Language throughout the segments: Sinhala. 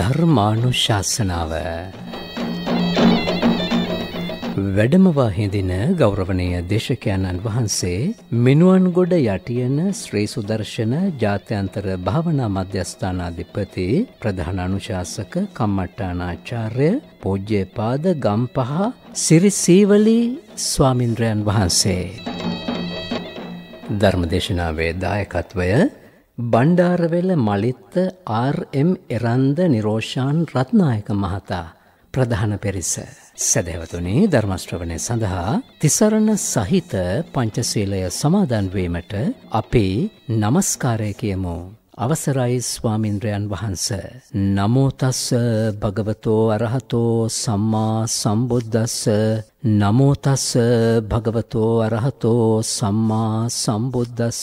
ධර්මානුශාසනාව වැඩමවාහිදින ගෞරවනය දේශකයණන් වහන්සේ මිනුවන් ගොඩ යටියන ශ්‍රී සුදර්ශන ජාත්‍යන්තර භාවනා මධ්‍යස්ථානාධිපති ප්‍රධාන අනුශාසක කම්මට්ටානාචාර්ය පෝජ්‍යපාද ගම්පහ සිරිසීවලි ස්වාමින්ද්‍රයන් වහන්සේ. ධර්මදේශනාවේ දායකත්වය බණ්ඩාරවෙල මලිත්ත ආරම් එරන්ද නිරෝෂාන් රත්නායක මහතා ප්‍රධාන පෙරිස. සැදැවතුනි ධර්මශ්‍රවනය සඳහා තිසරණ සහිත පංචසීලය සමාදන්වීමට අපි නමස්කාරය කියමු. අවසරයි ස්වාමින්ද්‍රයන් වහන්ස. නමෝතස්ස භගවතෝ අරහතෝ සම්මා සම්බුද්ධස්ස නමෝතස්ස භගවතෝ අරහතෝ සම්මා සම්බුද්ධස්ස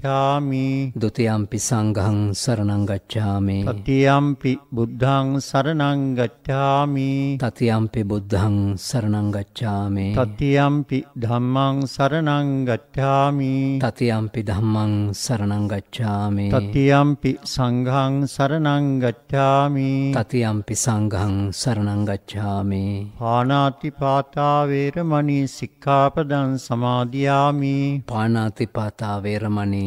ගච්ඡාමි ဒ ුතියම්පි සංඝං සරණං ගච්ඡාමි තතියම්පි බුද්ධං සරණං ගච්ඡාමි තතියම්පි බුද්ධං සරණං ගච්ඡාමි තතියම්පි ධම්මං සරණං ගච්ඡාමි තතියම්පි ධම්මං සරණං ගච්ඡාමි තතියම්පි සංඝං සරණං ගච්ඡාමි තතියම්පි සංඝං සරණං ගච්ඡාමි පාණාති පාතා වේරමණී සික්ඛාපදං සමාදියාමි පාණාති පාතා වේරමණී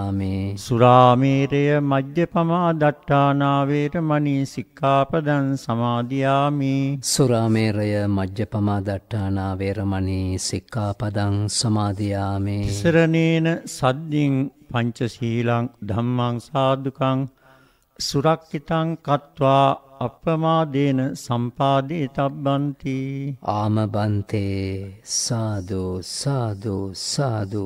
සුරාමේ සුරාමේරය මජ්‍යපමා දට්ඨානාවේර මනී සික්ඛාපදං සමාදියාමි සුරාමේරය මජ්‍යපමා දට්ඨානාවේරමණී සික්ඛාපදං සමාදියාමි සරණේන සද්දින් පංචශීලං ධම්මං සාදුකං සුරක්කිතං කତ୍වා අපමාදේන සම්පාදේ තබ්බන්ති ආමබන්තේ සාදු සාදු සාදු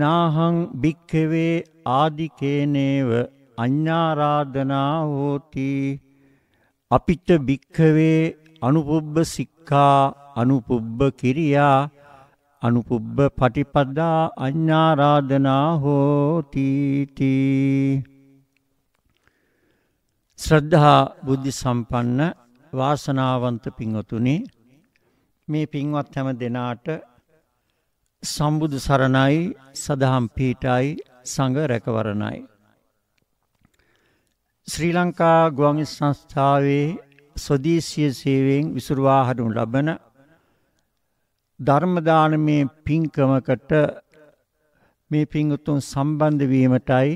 නාහං භික්ඛවේ ආදිකේනේව අඤ්ඤාරාධනා හෝති අපිට භික්ඛවේ අනුපුබ්බ සික්ඛා අනුපුබ්බ කිරියා අනුපුබ්බ පටිපදා අඤ්ඤාරාධනා හෝති තී ශ්‍රද්ධා බුද්ධ සම්පන්න වාසනාවන්ත පිංවතුනි මේ පින්වත් හැම දෙනාට සම්බුදු සරණයි සදහම් පීටයි සංඝ රැකවරණයි ශ්‍රී ලංකා ගුවන් සංස්ථාවේ සොදීසිය සේවයෙන් විසුරුවා හඳුන් ලබන ධර්ම දානමේ පින්කමකට මේ පින් උතුම් සම්බන්ධ වීමටයි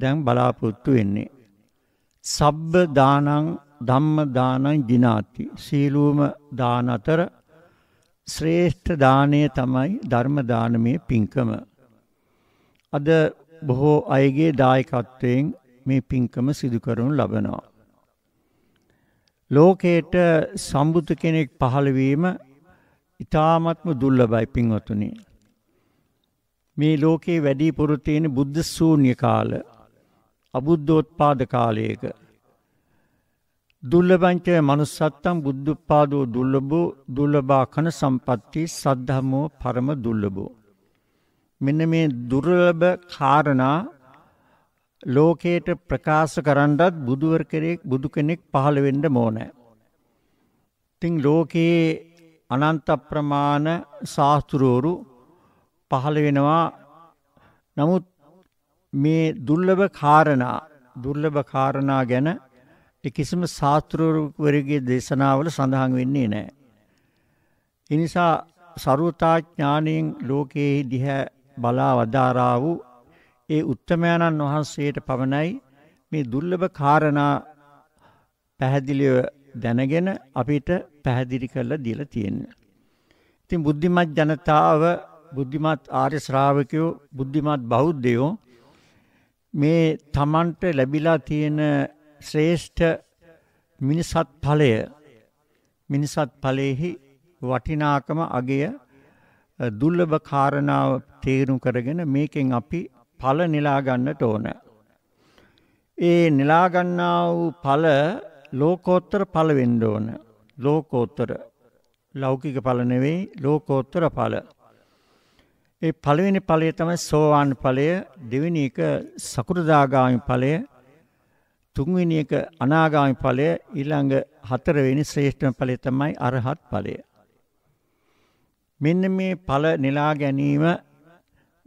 දැන් බලාපොරොත්තු වෙන්නේ සබ්බ දානං ධම්ම දානං ගිනාති සීලූම දාන අතර ශ්‍රේෂ්ඨ දානය තමයි ධර්ම දානමය පින්කම. අද බොහෝ අයගේ දායකත්වයෙන් මේ පින්කම සිදු කරනු ලබනවා. ලෝකේට සම්බුදු කෙනෙක් පහළ වීම ඊ타මත්ම දුර්ලභයි පින්වතුනි. මේ ලෝකේ වැඩි පුරු තියෙන බුද්ධ ශූන්‍ය කාල අබුද්ධෝත්පාද කාලයක දුර්ලභංච manussත්තම් බුද්ධප්පාදෝ දුර්ලභෝ දුර්ලභා කන සම්පatti සද්ධම්මෝ පරම දුර්ලභෝ මෙන්න මේ දුර්ලභ කාරණා ලෝකයට ප්‍රකාශ කරන්නත් බුදුවර කෙනෙක් බුදු කෙනෙක් පහළ වෙන්න ඕනේ. ඉතින් ලෝකයේ අනන්ත ප්‍රමාණ ශාස්ත්‍රෝරු පහළ වෙනවා. නමුත් මේ දුර්ලභ කාරණා දුර්ලභ කාරණා ගැන ඒ කිසිම ශාස්ත්‍රවරුගේ දේශනාවල සඳහන් වෙන්නේ නැහැ. ඒ නිසා ਸਰුවතා ඥාණයෙන් ලෝකයේ දිහැ බලා වදාරා වූ ඒ උත්තමයන්න් වහන්සේට පමණයි මේ දුර්ලභ කාරණා පැහැදිලිව දැනගෙන අපිට පැහැදිලි කරලා දීලා තියෙන්නේ. ඉතින් බුද්ධිමත් ජනතාව බුද්ධිමත් ආර්ය ශ්‍රාවකයෝ බුද්ධිමත් බෞද්ධයෝ මේ තමන්ට ලැබිලා තියෙන ශ්‍රේෂ්ඨ මිනිසත් ඵලය මිනිසත් ඵලයේහි වටිනාකම අගය දුර්ලභ කාරණාව තේරුම් කරගෙන මේකෙන් අපි ඵල නෙලා ගන්නට ඕන. ඒ නෙලා ගන්නා වූ ඵල ලෝකෝත්තර ඵල වෙන්න ඕන. ලෝකෝත්තර ලෞකික ඵල නෙවෙයි ලෝකෝත්තර ඵල. ඒ පළවෙනි ඵලය තමයි සෝවාන් ඵලය, දෙවෙනි එක සකු르දාගාමි ඵලය, තුන්වෙනි එක අනාගාමි ඵලය ඊළඟ හතරවෙනි ශ්‍රේෂ්ඨම ඵලය තමයි අරහත් ඵලය. මෙන්න මේ ඵල නෙලා ගැනීම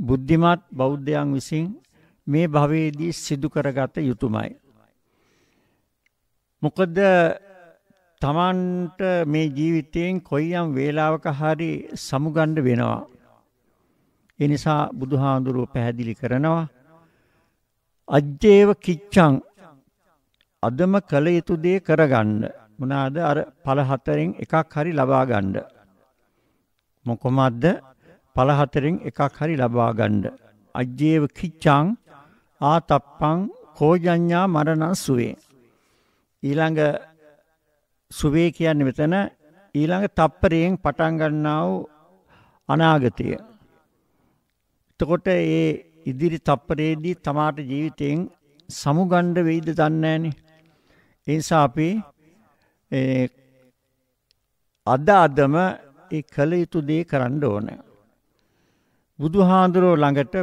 බුද්ධිමත් බෞද්ධයන් විසින් මේ භවයේදී සිදු කරගත යුතුමයි. මොකද තමන්ට මේ ජීවිතයෙන් කොයියම් වේලාවක හරි සමුගන්න වෙනවා. ඒ නිසා බුදුහාඳුරුව පැහැදිලි කරනවා. අජ්ජේව කිච්ඡං අදම කළ යුතු දේ කරගන්න. මොනවාද අර ඵල හතරෙන් එකක් හරි ලබා ගන්න. මොකොමද්ද? ඵල හතරෙන් එකක් හරි ලබා ගන්න. අජ්ජේව කිච්ඡං ආතප්පං කෝජඤ්ඤා මරණ සුවේ. ඊළඟ සුවේ කියන්නේ මෙතන ඊළඟ තප්පරයෙන් පටන් ගන්නා වූ අනාගතය. එතකොට ඒ ඉදිරි තප්පරයේදී තමාට ජීවිතයෙන් සමුගණ්ඩ වෙයිද දන්නේ නැහනේ. නිසා අපි අද අදම ඒ කළ යුතු දේ කරන්න ඕනේ. බුදුහාඳුරෝ ළඟට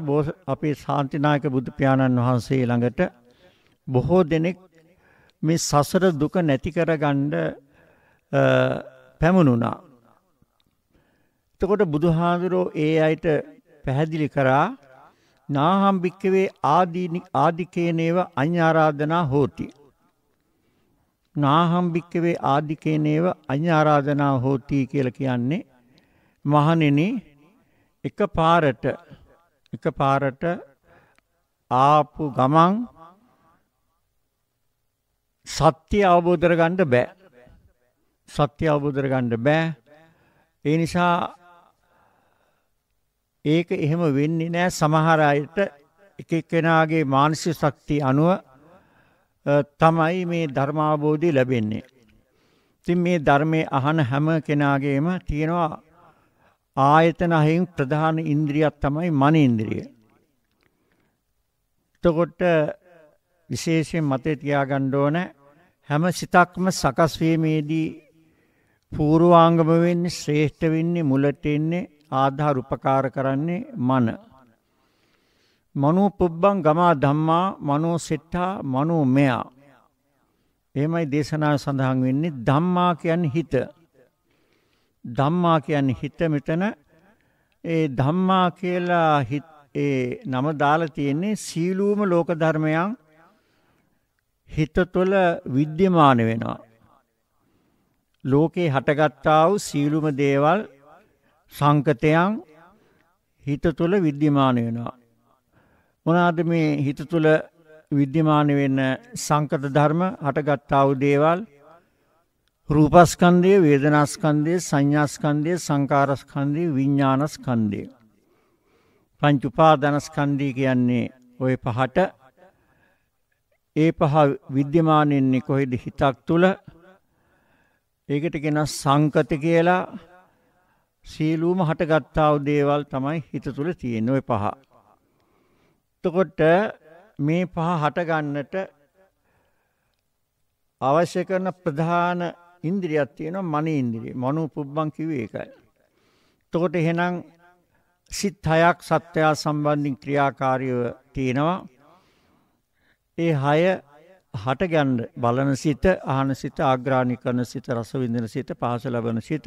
අපේ ශාන්තිනායක බුදු පියාණන් වහන්සේ ළඟට බොහෝ දෙනෙක් මේ සසර දුක නැති කරගන්න පැමුණුණා. එතකොට බුදුහාඳුරෝ ඒ අයට පැහැදිලි කරා නාහම් භික්කවේ ආදීනි ආදිකේනේව අඤ්ඤාරාධනා හෝති. නාහම්භික්කවේ ආධිකේනේව අඥාරාධනා හෝතී කියල කියන්නේ මහනෙන එක පාරට එක පාරට ආපු ගමන් සත්‍ය අවබෝධරගණ්ඩ බෑ සත්‍ය අවබෝධරගණ්ඩ බෑ ඒ නිසා ඒක එහෙම වෙන්නේ නෑ සමහර අයට එක කෙනාගේ මානසික ශක්තිය අනුව තමයි මේ ධර්මාබෝධය ලැබෙන්නේ. ඉතින් මේ ධර්මයේ අහන හැම කෙනාගේම තියෙනවා ආයතන හයෙන් ප්‍රධාන ඉන්ද්‍රියක් තමයි මන ඉන්ද්‍රිය. එතකොට විශේෂයෙන් මතේ තියාගන්න ඕන හැම සිතක්ම සකස් වීමේදී පූර්වාංගම වෙන්නේ ශ්‍රේෂ්ඨ වෙන්නේ මුලට එන්නේ ආධාර උපකාර කරන්නේ මන. මනෝ පුබ්බං ගමා ධම්මා මනෝ සෙට්ටා මනෝ මෙයා. එහෙමයි දේශනාව සඳහන් වෙන්නේ ධම්මා කියන්නේ හිත. ධම්මා කියන්නේ හිත මෙතන ඒ ධම්මා කියලා හිත ඒ නම දාලා තියෙන්නේ සීලූම ලෝක ධර්මයන් හිත තුළ විද්‍යමාන වෙනවා. ලෝකේ හටගත්තා වූ සීලුම දේවල් සංකතයන් හිත තුළ විද්‍යමාන වෙනවා. මොනවාද මේ හිත තුළ විද්‍යමාන වෙන සංකත ධර්ම හටගත්තා වූ දේවල් රූපස්කන්ධය වේදනාස්කන්ධය සංඥාස්කන්ධය සංකාරස්කන්ධය විඥානස්කන්ධය පංච උපාදානස්කන්ධය කියන්නේ ওই පහට ඒ පහ विद्यमान වෙන්නේ කොහෙද හිතක් තුල ඒකට කියන සංකත කියලා සීලූම හටගත්තා වූ දේවල් තමයි හිත තුල තියෙන ওই පහ එතකොට මේ පහ හට ගන්නට අවශ්‍ය කරන ප්‍රධාන ඉන්ද්‍රියක් තියෙනවා මන ඉන්ද්‍රිය. මනෝ පුබ්බං කිව්වේ ඒකයි. එතකොට එහෙනම් සිත් හයක් සත්‍යය සම්බන්ධින් ක්‍රියාකාරීව තියෙනවා. ඒ හය හටගන්න බලන සිත, ආහන සිත, ආග්‍රාණී කරන සිත, රස විඳින සිත, පහස ලබන සිත,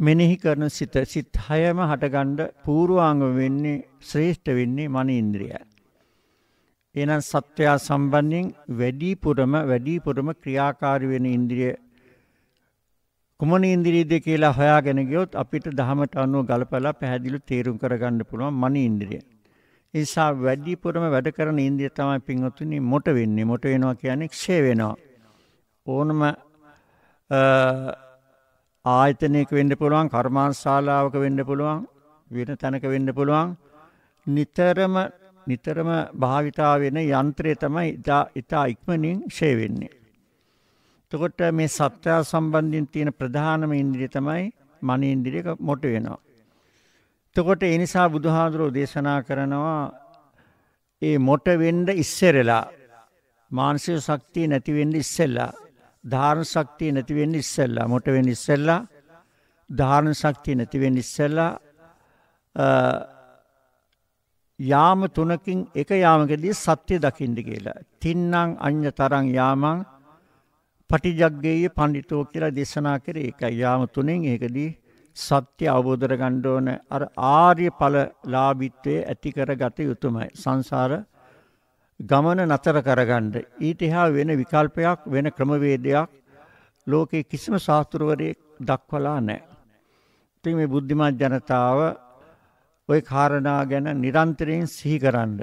මෙනෙහි කරන සිත සිත් හයම හටගන්න පූර්වාංග වෙන්නේ ශ්‍රේෂ්ඨ වෙන්නේ මන ඉන්ද්‍රියයි. එහෙනම් සත්වයා සම්බන්ධයෙන් වැඩිපුරම වැඩිපුරම ක්‍රියාකාරී වෙන ඉන්ද්‍රිය කුමන ඉන්ද්‍රියද කියලා හොයාගෙන ගියොත් අපිට ධහමට අනුව ගලපලා පැහැදිලිව තේරුම් කරගන්න පුළුවන් මන ඉන්ද්‍රිය. ඒ නිසා වැඩිපුරම වැඩ කරන ඉන්ද්‍රිය තමයි පින්වත්නි මොට වෙන්නේ. මොට වෙනවා කියන්නේ ක්ෂය වෙනවා. ඕනම ආයතනයක වෙන්න පුළුවන් කර්මාන්තශාලාවක වෙන්න පුළුවන් වෙන තැනක වෙන්න පුළුවන් නිතරම නිතරම භාවිතා වෙන යන්ත්‍රය තමයි ඉතා ඉක්මනින් ෂේ වෙන්නේ. එතකොට මේ සත්‍ය සම්බන්ධයෙන් තියෙන ප්‍රධානම ඉන්ද්‍රිය තමයි මන ඉන්ද්‍රියක මොට වෙනවා. එතකොට ඒ නිසා බුදුහාඳුරෝ දේශනා කරනවා ඒ මොට වෙන්න ඉස්සෙරලා මානසික ශක්තිය නැති වෙන්න ඉස්සෙල්ලා ධාරණ ශක්තිය නැති වෙන්නේ ඉස්සෙල්ලා මොට වෙන්නේ ඉස්සෙල්ලා ධාරණ ශක්තිය නැති වෙන්නේ ඉස්සෙල්ලා යාම තුනකින් එක යාමකදී සත්‍ය දකින්න කියලා. තින්නම් අඤ්‍ය තරං යාමං පටිජග්ගේය පඬිතෝ කියලා දේශනා කරේ ඒකයි. යාම තුනෙන් ඒකදී සත්‍ය අවබෝධ කරගන්න ඕන අර ආර්ය ඵල ලාභීත්වයේ ඇති කරගත යුතුමයි. සංසාර ගමන නතර කරගන්න ඊට එහා වෙන විකල්පයක් වෙන ක්‍රමවේදයක් ලෝකේ කිසිම ශාස්ත්‍රවරයෙක් දක්වලා නැහැ. ඉතින් මේ බුද්ධිමත් ජනතාව ওই කාරණා ගැන නිරන්තරයෙන් සිහි කරන්ඩ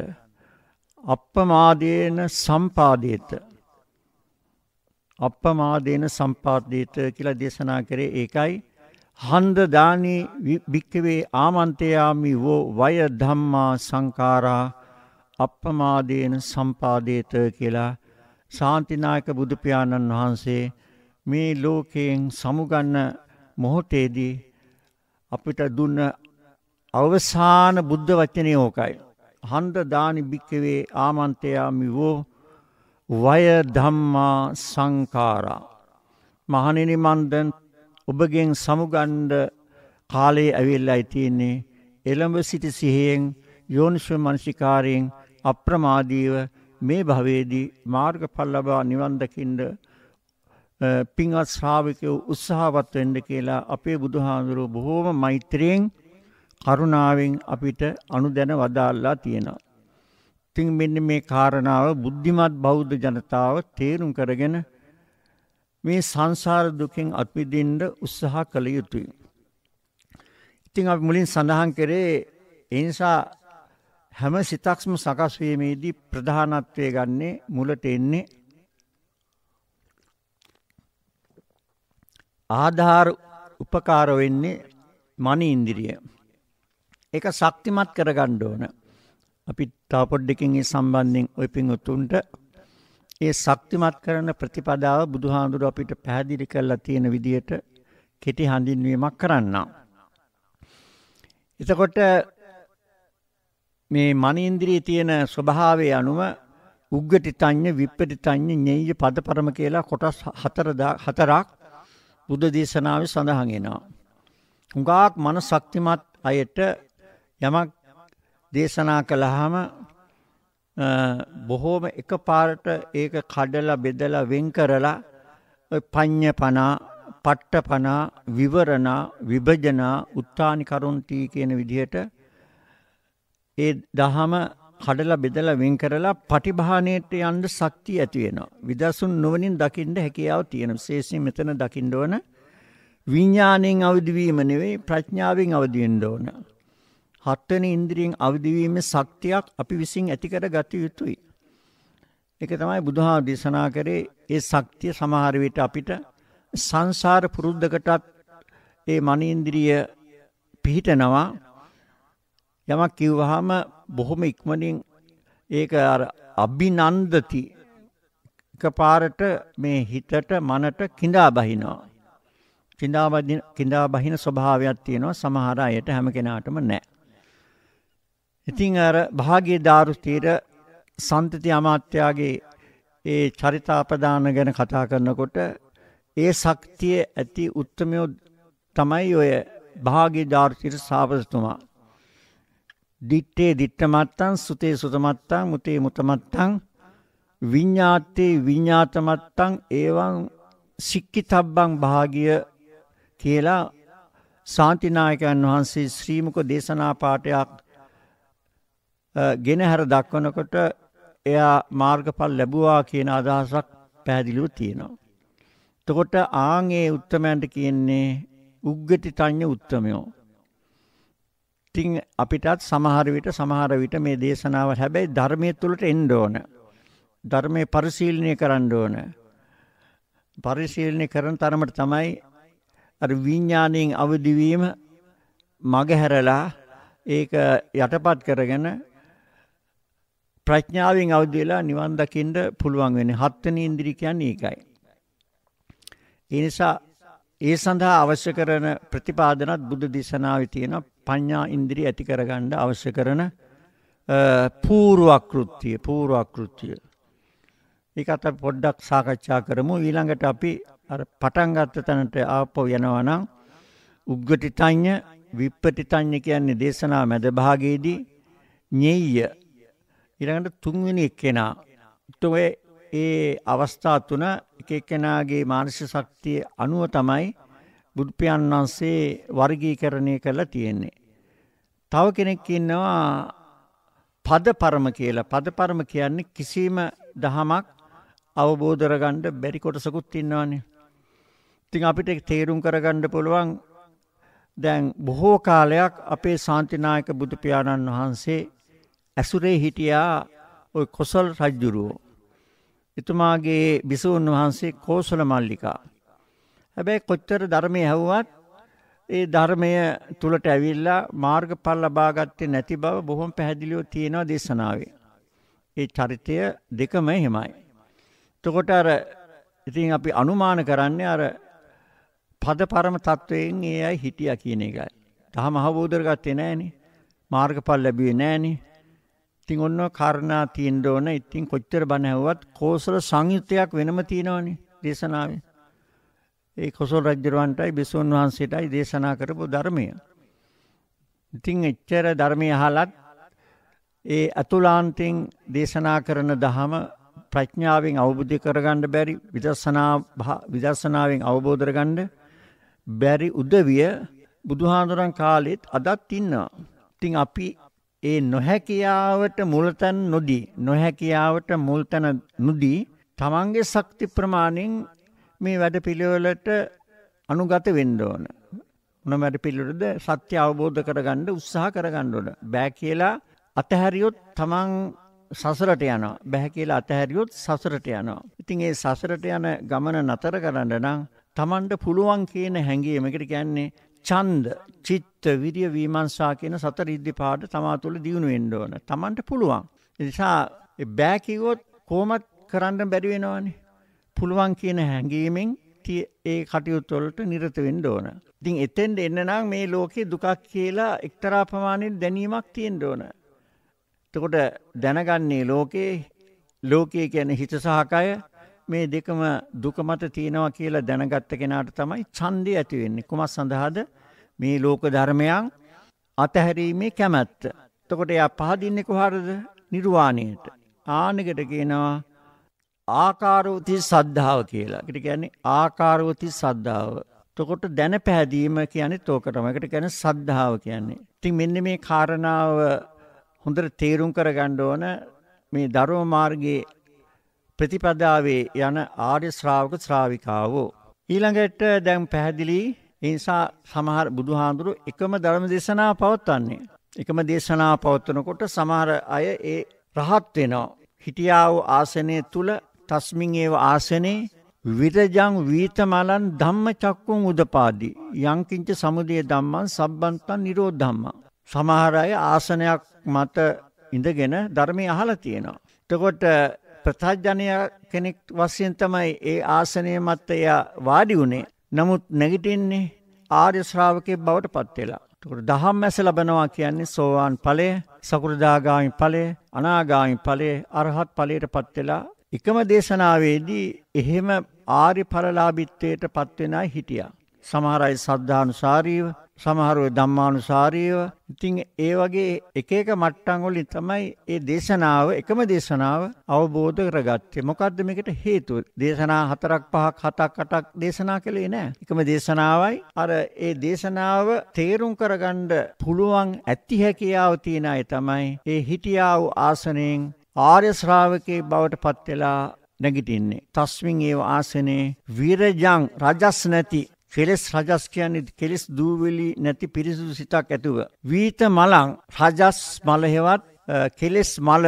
අප්පමාදේන සම්පාදේත අප්පමාදේන සම්පාදේත කියලා දේශනා කරේ ඒකයි හන්ද දානි භික්කවේ ආමන්තයාමි වෝ වය ධම්මා සංකාරා අප්පමාදේන සම්පාදේත කියලා ශාන්තිනායක බුදු පියාණන් වහන්සේ මේ ලෝකයෙන් සමුගන්න මොහොතේදී අපිට දුන්න අවසාන බුද්ධ වචනය ඕකයි. හන්ද දානි භික්කවේ ආමන්තයාමි වෝ වය ධම්මා සංකාරා. මහනිනි මන්දන් ඔබගෙන් සමුගණ්ඩ කාලයේ ඇවිල්ලා යිතියන්නේ එළඹ සිටි සිහියෙන් යෝනිශ්ව මංශිකාරයෙන් අප්‍රමාදීව මේ භවයේදී මාර්ගඵල ලබා නිවන් දකින්න පින්වත් ශ්‍රාවකයෝ උත්සාහවත් වෙන්න කියලා අපේ බුදුහාඳුරෝ බොහෝම මෛත්‍රියෙන් කරුණාවෙන් අපිට අනුදැන වදාල්ලා තියෙනවා. ඉතින් මෙන්න මේ කාරණාව බුද්ධිමත් බෞද්ධ ජනතාව තේරුම් කරගෙන මේ සංසාර දුකෙන් අත්මිදින්න උත්සාහ කළ යුතුයි. ඉතින් අපි මුලින් සඳහන් කරේ ඒ නිසා හැම සිතක්ම සකස් වීමේදී ප්‍රධානත්වය ගන්නේ මුලට එන්නේ ආධාර උපකාර වෙන්නේ මනි ඉන්ද්‍රිය. ඒක ශක්තිමත් කරගන්න ඕන. අපි තව පොඩ්ඩකින් ඒ සම්බන්ධයෙන් ওই පිංගුතුන්ට ඒ ශක්තිමත් කරන ප්‍රතිපදාව බුදුහාඳුර අපිට පැහැදිලි කරලා තියෙන විදිහට කෙටි හඳුන්වීමක් කරන්නම්. එතකොට මේ මනේන්ද්‍රියේ තියෙන ස්වභාවය අනුව උග්ගටිතඤ්ඤ විප්පටිතඤ්ඤ ඤෙය්‍ය පදපරම කියලා කොටස් හතර හතරක් බුද්ධ දේශනාවේ සඳහන් වෙනවා. හුඟක් මන ශක්තිමත් අයට යමක් දේශනා කළාම බොහෝම එකපාරට ඒක කඩලා බෙදලා වෙන් කරලා ඔය පඤ්ඤ පනා පට්ඨපනා විවරණා විභජනා උත්තානි කරුන්ටි කියන විදිහට ඒ දහම කඩලා බෙදලා වෙන් කරලා පටිභාණයට යන්න ශක්තිය ඇති වෙනවා. විදසුන් නුවණින් දකින්න හැකියාව තියෙන. විශේෂයෙන් මෙතන දකින්න ඕන විඥාණයෙන් අවදි වීම නෙවෙයි ප්‍රඥාවෙන් අවදි වෙන්න ඕන. හත්වෙනි ඉන්ද්‍රියෙන් අවදි වීමේ ශක්තියක් අපි විසින් ඇති කරගත යුතුයි. ඒක තමයි බුදුහා දේශනා කරේ ඒ ශක්තිය සමහර විට අපිට සංසාර පුරුද්දකටත් ඒ මනේන්ද්‍රිය පිහිටනවා යමක් කිව්වහම බොහොම ඉක්මනින් ඒක අර අභිනන්දති එකපාරට මේ හිතට මනට கிඳා බහිනවා. கிඳා බහින கிඳා බහින ස්වභාවයක් තියෙනවා සමහර අයට හැම කෙනාටම නැහැ. ඉතින් අර භාග්‍ය දාරුස්තිර සම්තති අමාත්‍යාගේ ඒ චරිතාපදාන ගැන කතා කරනකොට ඒ ශක්තිය ඇති උත්මයෝ තමයි ඔය භාග්‍ය දාරුස්තිර සාපස්තුමා. දිත්තේ දිත්තමත්තං සුතේ සුතමත්තං මුතේ මුතමත්තං විඤ්ඤාත්තේ විඤ්ඤාතමත්තං එවං සික්කිතබ්බං භාගිය කියලා සාන්තිනායකයන් වහන්සේ ශ්‍රීමුක දේශනා පාඨයක් ගෙනහැර දක්වනකොට එයා මාර්ගඵල ලැබුවා කියන අදහසක් පැහැදිලිව තියෙනවා. එතකොට ආන් ඒ උත්තමයන්ට කියන්නේ උග්ගටි තඤ්ඤ උත්තමයෝ ඉතින් අපිටත් සමහර විට සමහර විට මේ දේශනාව හැබැයි ධර්මයේ තුලට එන්න ඕන. ධර්මයේ පරිශීලනය කරන්න ඕන. පරිශීලනය කරන තරමට තමයි අර විඥාණයෙන් අවදි වීම මගහැරලා ඒක යටපත් කරගෙන ප්‍රඥාවෙන් අවදි වෙලා නිවන් දකින්න පුළුවන් වෙන්නේ. හත්වෙනි ඉන්ද්‍රිය කියන්නේ ඒකයි. ඒ නිසා ඒ සඳහා අවශ්‍ය කරන ප්‍රතිපාදනත් බුදු දේශනාවේ තියෙනවා පඤ්ඤා ඉන්ද්‍රිය ඇති කරගන්න අවශ්‍ය කරන පූර්වක්‍ෘත්‍ය පූර්වක්‍ෘත්‍ය ඒක අත පොඩ්ඩක් සාකච්ඡා කරමු ඊළඟට අපි අර පටන් ගත්ත තැනට ආපහු යනවා නම් උග්ගටිතඤ්ඤ විප්පටිතඤ්ඤ කියන්නේ දේශනා මැද භාගයේදී ඤෙය්‍ය ඊළඟට තුන්වෙනි එක්කෙනා ඒ අවස්ථා තුන එක එක්කෙනාගේ මානසික ශක්තිය අනුව තමයි බුදුපියන් වහන්සේ වර්ගීකරණය කරලා තියෙන්නේ. තව කෙනෙක් ඉන්නවා පදපරම කියලා. පදපරම කියන්නේ කිසිම දහමක් අවබෝධ කරගන්න බැරි කොටසකුත් ඉන්නවනේ. ඉතින් අපිට තේරුම් කරගන්න පුළුවන් දැන් බොහෝ කාලයක් අපේ ශාන්තිනායක බුදු පියාණන් වහන්සේ ඇසුරේ හිටියා ওই කොසල් රජුරෝ. එතුමාගේ බිසෝන් වහන්සේ කෝසල මල්ලිකා. හැබැයි කොච්චර ධර්මයේ ඇහුවත් ඒ ධර්මය තුලට ඇවිල්ලා මාර්ගඵල ලබා ගත්තේ නැති බව බොහොම පැහැදිලිව තියෙනවා දේශනාවේ. ඒ චරිතය දෙකම එහෙමයි. එතකොට අර ඉතින් අපි අනුමාන කරන්නේ අර පදපරම තත්වයෙන් ඒ අය හිටියා කියන එකයි. තහම අවබෝධ කරගත්තේ නැහනේ. මාර්ගඵල ලැබුවේ නැහනේ. ඉතින් ඔන්න කාරණා තියෙන්න ඕන. ඉතින් කොච්චර බණ ඇහුවත් කෝසල සංයුත්තයක් වෙනම තියෙනවනේ දේශනාවේ. ඒ කොසල් රජුරවන්ටයි බිසෝන් වහන්සේටයි දේශනා කරපු ධර්මය. ඉතින් එච්චර ධර්මය අහලත් ඒ අතුලාන්තෙන් දේශනා කරන දහම ප්‍රඥාවෙන් අවබෝධ කරගන්න බැරි විදර්ශනා විදර්ශනාවෙන් අවබෝධ කරගන්න බැරි උදවිය බුදුහාඳුරන් කාලෙත් අදත් ඉන්නවා. ඉතින් අපි ඒ නොහැකියාවට මුල්තැන් නොදී නොහැකියාවට මුල්තැන නොදී තමන්ගේ ශක්ති ප්‍රමාණෙන් මේ වැඩ පිළිවෙලට අනුගත වෙන්න ඕන. මොන වැඩ පිළිවෙලද සත්‍ය අවබෝධ කරගන්න උත්සාහ කරගන්න ඕන. බෑ කියලා අතහැරියොත් තමන් සසරට යනවා. බෑ කියලා අතහැරියොත් සසරට යනවා. ඉතින් ඒ සසරට යන ගමන නතර කරන්න නම් තමන්ට පුළුවන් කියන හැඟීම. ඒකට කියන්නේ ඡන්ද, චිත්ත, විරිය, විමර්ශා කියන සතර ඉද්ධි පාඩ තමා තුළ දියුණු වෙන්න ඕන. තමන්ට පුළුවන්. ඒ නිසා බෑ කිව්වොත් කොහොමත් කරන්න බැරි වෙනවනේ. පුළුවන් කියන හැඟීමෙන් ඒ කටයුතු වලට නිරත වෙන්න ඕන. ඉතින් එතෙන්ද එන්න නම් මේ ලෝකේ දුකක් කියලා එක්තරා ප්‍රමාණයෙන් දැනීමක් තියෙන්න ඕන. එතකොට දැනගන්නේ ලෝකේ ලෝකයේ කියන්නේ හිත සහකය මේ දෙකම දුක මත තියෙනවා කියලා දැනගත්ත කෙනාට තමයි ඡන්දය ඇති වෙන්නේ. කුමක් සඳහාද? මේ ලෝක ධර්මයන් අතහැරීමේ කැමැත්ත. එතකොට එයා පහදින්නේ කොහරද? නිර්වාණයට. ආනෙකට කියනවා ආකාරෝති සද්ධාව කියලා. ඒකට කියන්නේ ආකාරෝති සද්ධාව. එතකොට දැන පැහැදීම කියන්නේ තෝකටම. ඒකට කියන්නේ සද්ධාව කියන්නේ. ඉතින් මෙන්න මේ කාරණාව හොඳට තේරුම් කරගන්න ඕන මේ ධර්ම මාර්ගයේ ප්‍රතිපදාවේ යන ආර්ය ශ්‍රාවක ශ්‍රාවිකාවෝ. ඊළඟට දැන් පැහැදිලි ඒ නිසා සමහර බුදුහාඳුරු එකම ධර්ම දේශනා පවත්වන්නේ. එකම දේශනා පවත්වනකොට සමහර අය ඒ රහත් වෙනවා. හිටියා වූ ආසනය තුල තස්මින් ඒව ආසනේ විරජං වීතමලං ධම්මචක්කුං උදපාදි යංකින්ච සමුදය ධම්මං සබ්බන්තං නිරෝධ ධම්මං සමහර අය ආසනයක් මත ඉඳගෙන ධර්මය අහලා තියෙනවා. එතකොට ප්‍රත්‍යඥය කෙනෙක් වශයෙන් තමයි ඒ ආසනය මත එයා වාඩි උනේ. නමුත් නැගිටින්නේ ආර්ය ශ්‍රාවකේ බවට පත් වෙලා. එතකොට දහම් ඇස ලබනවා කියන්නේ සෝවාන් ඵලය, සකු르දාගාමි ඵලය, අනාගාමි ඵලය, අරහත් ඵලයට පත් වෙලා එකම දේශනාවේදී එහෙම ආරි පරලාභිත්වයට පත් වෙන අය හිටියා. සමහර අය සද්ධානුසාරීව, සමහර අය ධම්මානුසාරීව. ඉතින් ඒ වගේ එක එක මට්ටම් වලින් තමයි මේ දේශනාව එකම දේශනාව අවබෝධ කරගත්තේ. මොකද්ද මේකට හේතුව? දේශනා හතරක් පහක් හතක් අටක් දේශනා කළේ නෑ. එකම දේශනාවයි අර ඒ දේශනාව තේරුම් කරගන්න පුළුවන් ඇති හැකියාව තියෙන අය තමයි ඒ හිටියා වූ ආසනයෙන් ආර්ය ශ්‍රාවකේ බවට පත් වෙලා නැගිටින්නේ. තස්මින් ඒව ආසනේ විරජං රජස් නැති කෙලස් රජස් කියන්නේ කෙලස් දූවිලි නැති පිරිසුදු සිතක් ඇතුව. වීත මලං රජස් මල හේවත් කෙලස් මල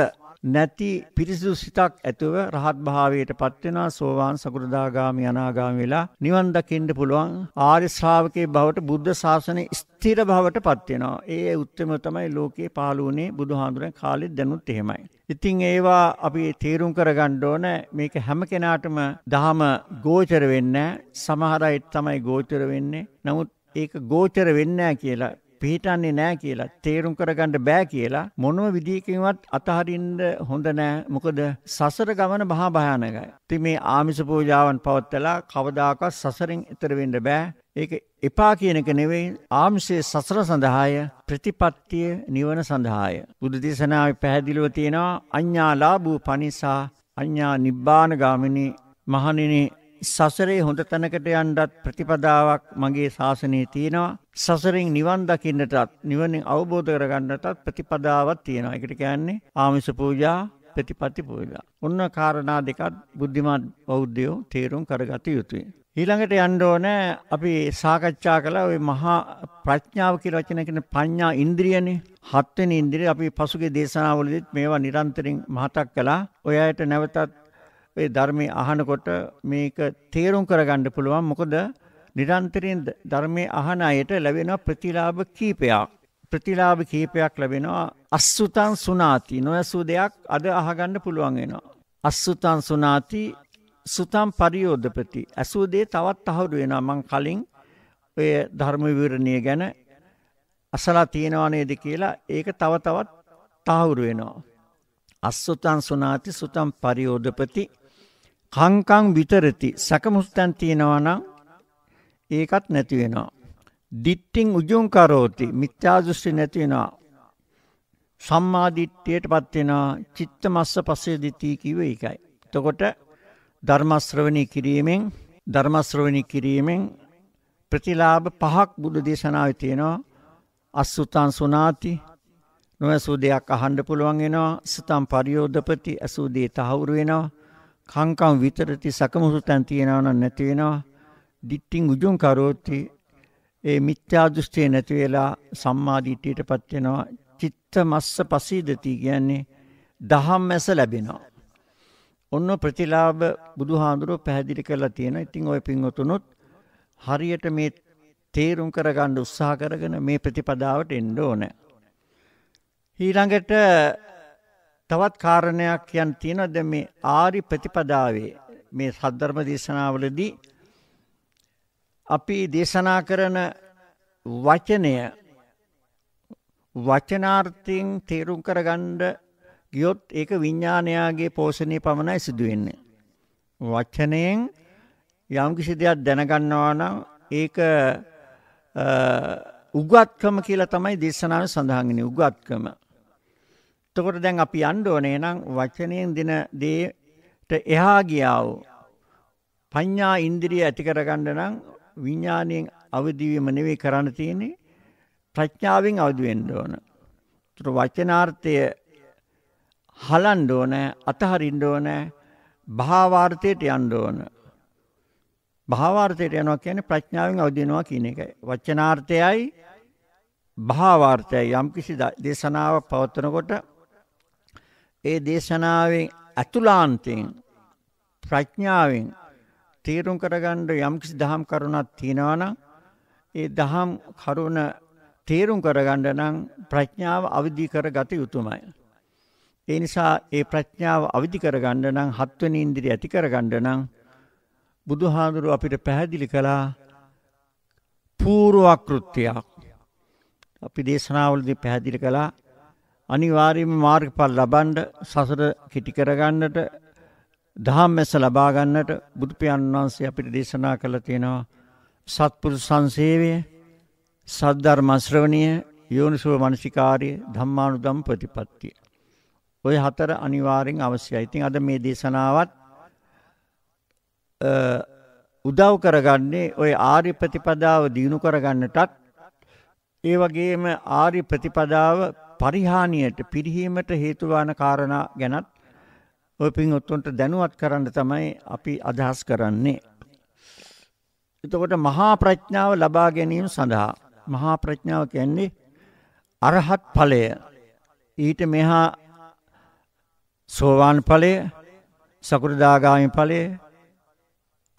නැති පිරිසිදු සිතක් ඇතුව රහත් භාවයට පත් වෙනවා සෝවාන් සකු르දාගාමි අනාගාමි වෙලා නිවන් දකින්න පුළුවන් ආර්ය ශ්‍රාවකේ බවට බුද්ධ ශාසනය ස්ථිර බවට පත් වෙනවා. ඒ උත්තරම තමයි ලෝකේ පහළ වුණේ බුදුහාඳුරන් කාලෙත් දැනුත් එහෙමයි. ඉතින් ඒවා අපි තීරුම් කරගන්න ඕන මේක හැම කෙනාටම දහම ගෝචර වෙන්නේ සමහර අය තමයි ගෝචර වෙන්නේ. නමුත් ඒක ගෝචර වෙන්නේ කියලා පිහිටන්නේ නැහැ කියලා තේරුම් කරගන්න බෑ කියලා මොනම විදියකින්වත් අතහරින්න හොඳ නෑ මොකද සසර ගමන මහා භයානකයි. ඉතින් මේ ආමිෂ පූජාවන් පවත්ලා කවදාකවත් සසරෙන් එතර වෙන්න බෑ. ඒක එපා කියන එක නෙවෙයි ආමිෂයේ සසර සඳහාය ප්‍රතිපත්තිය නිවන සඳහාය. බුදු දේශනාවේ පැහැදිලිව තියෙනවා අඤ්ඤා ලාභූ පනිසා අඤ්ඤා නිබ්බාන ගාමිනී මහණෙනි සසරේ හොඳ තැනකට යන්නත් ප්‍රතිපදාවක් මගේ ශාසනයේ තියෙනවා. සසරෙන් නිවන් දකින්නටත් නිවන අවබෝධ කරගන්නටත් ප්‍රතිපදාවක් තියෙනවා. ඒකට කියන්නේ ආමිෂ පූජා, ප්‍රතිපatti පූජා. ඔන්න කාරණා දෙකක් බුද්ධිමත් බෞද්ධයෝ තේරුම් කරගත යුතුයි. ඊළඟට යන්න ඕනේ අපි සාකච්ඡා කළ ওই මහා ප්‍රඥාව කියලා වචන කියන පඤ්ඤා ඉන්ද්‍රියනේ හත්වෙනි ඉන්ද්‍රිය අපි පසුගිය දේශනාවලදීත් මේවා නිරන්තරයෙන් මහතක් කළා. ඔය ඇයට නැවතත් ඒ ධර්මයේ අහනකොට මේක තේරුම් කරගන්න පුළුවන් මොකද නිරන්තරයෙන් ධර්මයේ අහන අයට ලැබෙන ප්‍රතිලාභ කීපයක් ප්‍රතිලාභ කීපයක් ලැබෙනවා අසුතං සුනාති නොයසු දෙයක් අද අහගන්න පුළුවන් වෙනවා අසුතං සුනාති සුතං පරියෝධපති අසු දෙය තවත් තහවුරු වෙනවා මං කලින් ඔය ධර්ම විවරණය ගැන අසලා තියෙනවා නේද කියලා ඒක තව තවත් තහවුරු වෙනවා අසුතං සුනාති සුතං පරියෝධපති කංකං විතරති සකමුස්තන් තියෙනවා නම් ඒකත් නැති වෙනවා. දිට්ඨින් උජුං කරෝති මිත්‍යා දෘෂ්ටි නැති වෙනවා. සම්මා දිට්ඨියටපත් වෙනවා. චිත්ත මස්ස පස්සේ දිටි කිව්ව එකයි. එතකොට ධර්ම ශ්‍රවණී කිරීමෙන් ධර්ම ශ්‍රවණී කිරීමෙන් ප්‍රතිලාභ පහක් බුදු දේශනාවේ තියෙනවා. අසුතං සුනාති නොඇසූ දෙයක් අහන්න පුළුවන් වෙනවා. සතම් පරියෝදපති ඇසූ දේ තහවුරු වෙනවා. කංකම් විතරති සකමසුතන් තියනවා නම් නැති වෙනවා. දිට්ඨින් උජුං කරෝති ඒ මිත්‍යා දෘෂ්ටිය නැති වෙලා සම්මා දිට්ඨියටපත් වෙනවා. චිත්ත මස්ස පසීදති කියන්නේ දහම් මැස ලැබෙනවා. ඔන්න ප්‍රතිලාභ බුදුහාඳුරෝ පැහැදිලි කරලා තියෙනවා. ඉතින් ওই පින්වතුනොත් හරියට මේ තේරුම් කරගන්න උත්සාහ කරගෙන මේ ප්‍රතිපදාවට එන්න ඕනේ. ඊළඟට තවත් කාරණයක් කියන්න තියෙනවා දැන් මේ ආරි ප්‍රතිපදාවේ මේ සද්ධර්ම දේශනාවලදී අපි දේශනා කරන වචනය වචනාර්ථයෙන් තේරුම් කරගන්න ගියොත් ඒක විඥානයාගේ පෝෂණය පමණයි සිදු වෙන්නේ. වචනයෙන් යම්කිසි දෙයක් දැනගන්නවා නම් ඒක උගත්කම කියලා තමයි දේශනාවේ සඳහන් වෙන්නේ උගත්කම. එතකොට දැන් අපි යන්න ඕනේ නම් වචනයෙන් දෙන දේට එහා ගියා වූ පඤ්ඤා ඉන්ද්‍රිය ඇති කරගන්න නම් විඥාණයෙන් අවදිවීම නෙවෙයි කරන්න තියෙන්නේ ප්‍රඥාවෙන් අවදි වෙන්න ඕන. ඒතර වචනාර්ථය හලන්න ඕන, අතහරින්න ඕන, භාවාර්ථයට යන්න ඕන. භාවාර්ථයට යනවා කියන්නේ ප්‍රඥාවෙන් අවදි වෙනවා කියන එකයි. වචනාර්ථයයි භාවාර්ථයයි යම්කිසි දේශනාවක් පවත්වනකොට ඒ දේශනාවෙන් අතුලාන්තයෙන් ප්‍රඥාවෙන් තීරුම් කරගන්න යම්කිසි දහම් කරුණක් තියෙනවා නම් ඒ දහම් කරුණ තීරුම් කරගන්න නම් ප්‍රඥාව අවදි කරගත යුතුමයි. ඒ නිසා ඒ ප්‍රඥාව අවදි කරගන්න නම් හත්වෙනි ඉන්ද්‍රිය ඇති කරගන්න නම් බුදුහාඳුරු අපිට පැහැදිලි කළා පූර්වක්‍ෘත්‍යයක්. අපි දේශනාවලදී පැහැදිලි කළා අනිවාර්යයෙන්ම මාර්ගඵල ලබන්න සසර කිටි කරගන්නට ධම්මැස ලබා ගන්නට බුදු පියාණන් වහන්සේ අපිට දේශනා කළා තියෙනවා සත්පුරුෂ සංසේවය සද්ධර්ම ශ්‍රවණිය යෝනිසෝ මනසිකාර්ය ධම්මානුදම් ප්‍රතිපත්තිය ඔය හතර අනිවාර්යෙන් අවශ්‍යයි. ඉතින් අද මේ දේශනාවත් උදව් කරගන්නේ ওই ආර්ය ප්‍රතිපදාව දිනු කරගන්නටත් ඒ වගේම ආර්ය ප්‍රතිපදාව පරිහානියට පිරිහීමට හේතු වන කාරණා ගැනත් ඔය පින්වත්තුන්ට දැනුවත් කරන්න තමයි අපි අදහස් කරන්නේ. එතකොට මහා ප්‍රඥාව ලබා ගැනීම සඳහා මහා ප්‍රඥාව කියන්නේ අරහත් ඵලය. ඊට මෙහා සෝවාන් ඵලය, සකෘදාගාමි ඵලය,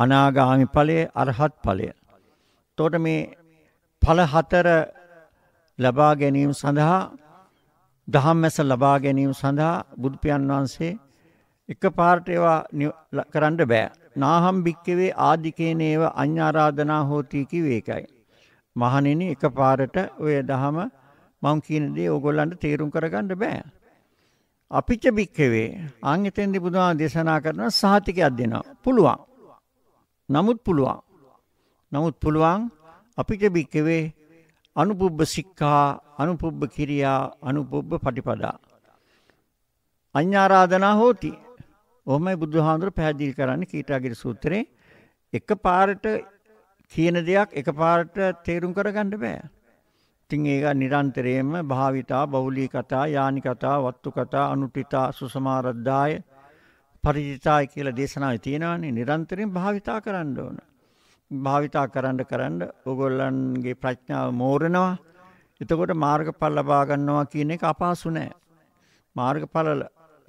අනාගාමි ඵලය, අරහත් ඵලය. එතකොට මේ ඵල හතර ලබා ගැනීම සඳහා දහම්මැස ලබා ගැනීම සඳහා බුදු වහන්සේ එකපාරට ඒවා කරන්න බෑ. නාහම් භික්කවේ ආධිකේනේව අඤ්ඤාරාධනා හෝති කිව්වේ ඒකයි. මහණෙනි එකපාරට ඔය දහම මම කියන දේ ඕගොල්ලන්ට තේරුම් කරගන්න බෑ. අපිච්ච භික්කවේ අන් එතෙන්දී බුදුහාම දේශනා කරන සහතිකයක් දෙනවා. පුළුවන්. නමුත් පුළුවන්. නමුත් පුළුවන් අපිට භික්කවේ අනුපුබ්බ සික්ඛා අනුපුබ්බ කිරියා අනුපුබ්බ පටිපදා අඤ්ඤාරාධනා හෝති ඔහොමයි බුදුහාඳුර පැහැදිලි කරන්නේ කීටාගිරි සූත්‍රයේ එකපාරට කියන දෙයක් එකපාරට තේරුම් කරගන්න බෑ ඉතින් ඒක නිරන්තරයෙන්ම භාවිතා බෞලී කතා යානි කතා වත්තු කතා අනුටිතා සුසමාරද්දාය පරිචිතාය කියලා දේශනාවේ තියෙනවානේ නිරන්තරයෙන් භාවිතා කරන්න ඕන භාවිතා කරන්න කරන්න ඕගොල්ලන්ගේ ප්‍රඥාව මෝරනවා. එතකොට මාර්ගඵල ලබා ගන්නවා කියන එක අපහසු නෑ. මාර්ගඵල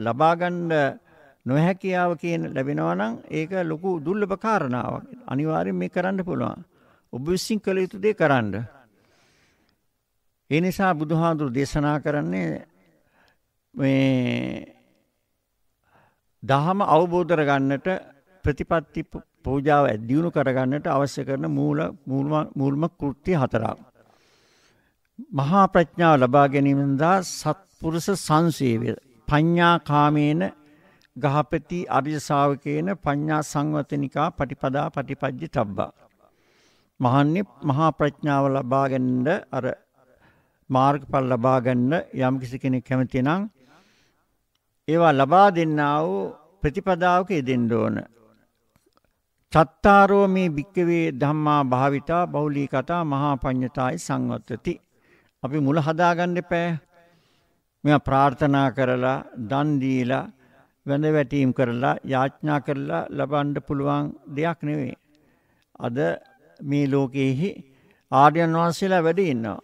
ලබා ගන්න නොහැකියාව කියන ලැබෙනවා නම් ඒක ලොකු දුර්ලභ කාරණාවක්. අනිවාර්යෙන් මේ කරන්න පුළුවන්. ඔබ විශ්ින් කළ යුතු දේ කරන්න. ඒ නිසා බුදුහාඳුරු දේශනා කරන්නේ මේ දහම අවබෝධ කරගන්නට ප්‍රතිපත්ති පූජාව දියුණු කරගන්නට අවශ්‍ය කරන මූල මූල්ම කෘත්‍ය හතරක්. මහා ප්‍රඥාව ලබා ගැනීම සඳහා සත්පුරුෂ සංසේවය පඤ්ඤාකාමේන ගහපති අරිය ශාවකේන පඤ්ඤා සංවතනිකා පටිපදා පටිපජ්ජ තබ්බා. මහන්නේ මහා ප්‍රඥාව ලබා ගන්න අර මාර්ගඵල ලබා ගන්න යම්කිසි කෙනෙක් කැමති නම් ඒවා ලබා දෙන්නා වූ ප්‍රතිපදාවක යෙදෙන්න ඕන. චත්තාරෝ මේ භික්කවේ ධම්මා භාවිතා බෞලී කතා මහා පඤ්ඤතායි සංවත්තති. අපි මුල හදාගන්න එපා. මෙයා ප්‍රාර්ථනා කරලා දන් දීලා වැඳ වැටීම් කරලා යාඥා කරලා ලබන්න පුළුවන් දෙයක් නෙවෙයි. අද මේ ලෝකයේහි ආර්යයන් වහන්සේලා වැඩ ඉන්නවා.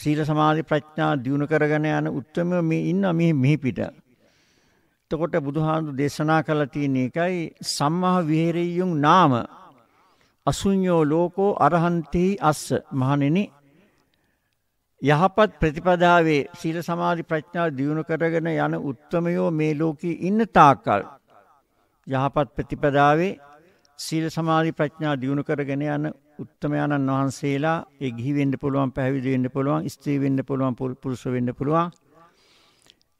සීල සමාධි ප්‍රඥා දිනු කරගෙන යන උත්තරම මේ ඉන්න මේ මිහිපිට. එතකොට බුදුහාඳු දේශනා කළ තියෙන එකයි සම්මහ විහෙරියුන් නාම අසුඤ්ඤෝ ලෝකෝ අරහන්තේ අස්ස මහණෙනි යහපත් ප්‍රතිපදාවේ සීල සමාධි ප්‍රඥා දියුණු කරගෙන යන උත්තමයෝ මේ ලෝකේ ඉන්න තාක්කල් යහපත් ප්‍රතිපදාවේ සීල සමාධි ප්‍රඥා දියුණු කරගෙන යන උත්තමයන්න් වහන්සේලා ඒ ගිහි වෙන්න පුළුවන් පැවිදි වෙන්න පුළුවන් ස්ත්‍රී වෙන්න පුළුවන් පුරුෂ වෙන්න පුළුවන්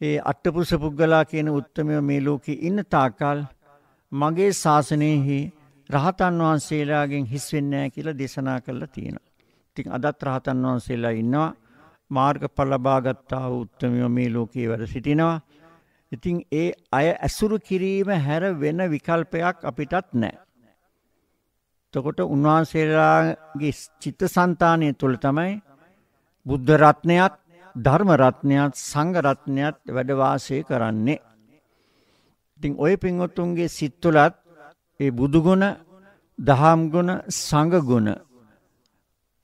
ඒ අට්ඨපුරුෂ පුද්ගලයා කියන උත්මය මේ ලෝකේ ඉන්න තාකල් මගේ ශාසනයෙහි රහතන් වහන්සේලාගෙන් හිස් වෙන්නේ නැහැ කියලා දේශනා කළා තියෙනවා. ඉතින් අදත් රහතන් වහන්සේලා ඉන්නවා. මාර්ගඵල ලබාගත්තා වූ උත්මය මේ ලෝකේ වැඩ සිටිනවා. ඉතින් ඒ අය ඇසුරු කිරීම හැර වෙන විකල්පයක් අපිටත් නැහැ. එතකොට උන්වහන්සේලාගේ චිත්තසංතානය තුළ තමයි බුද්ධ රත්නයත් ධර්ම රත්නයත් සංඝ රත්නයත් වැඩ වාසය කරන්නේ. ඉතින් ওই පින්වත්තුන්ගේ සිත් තුළත් ඒ බුදු ගුණ, දහම් ගුණ, සංඝ ගුණ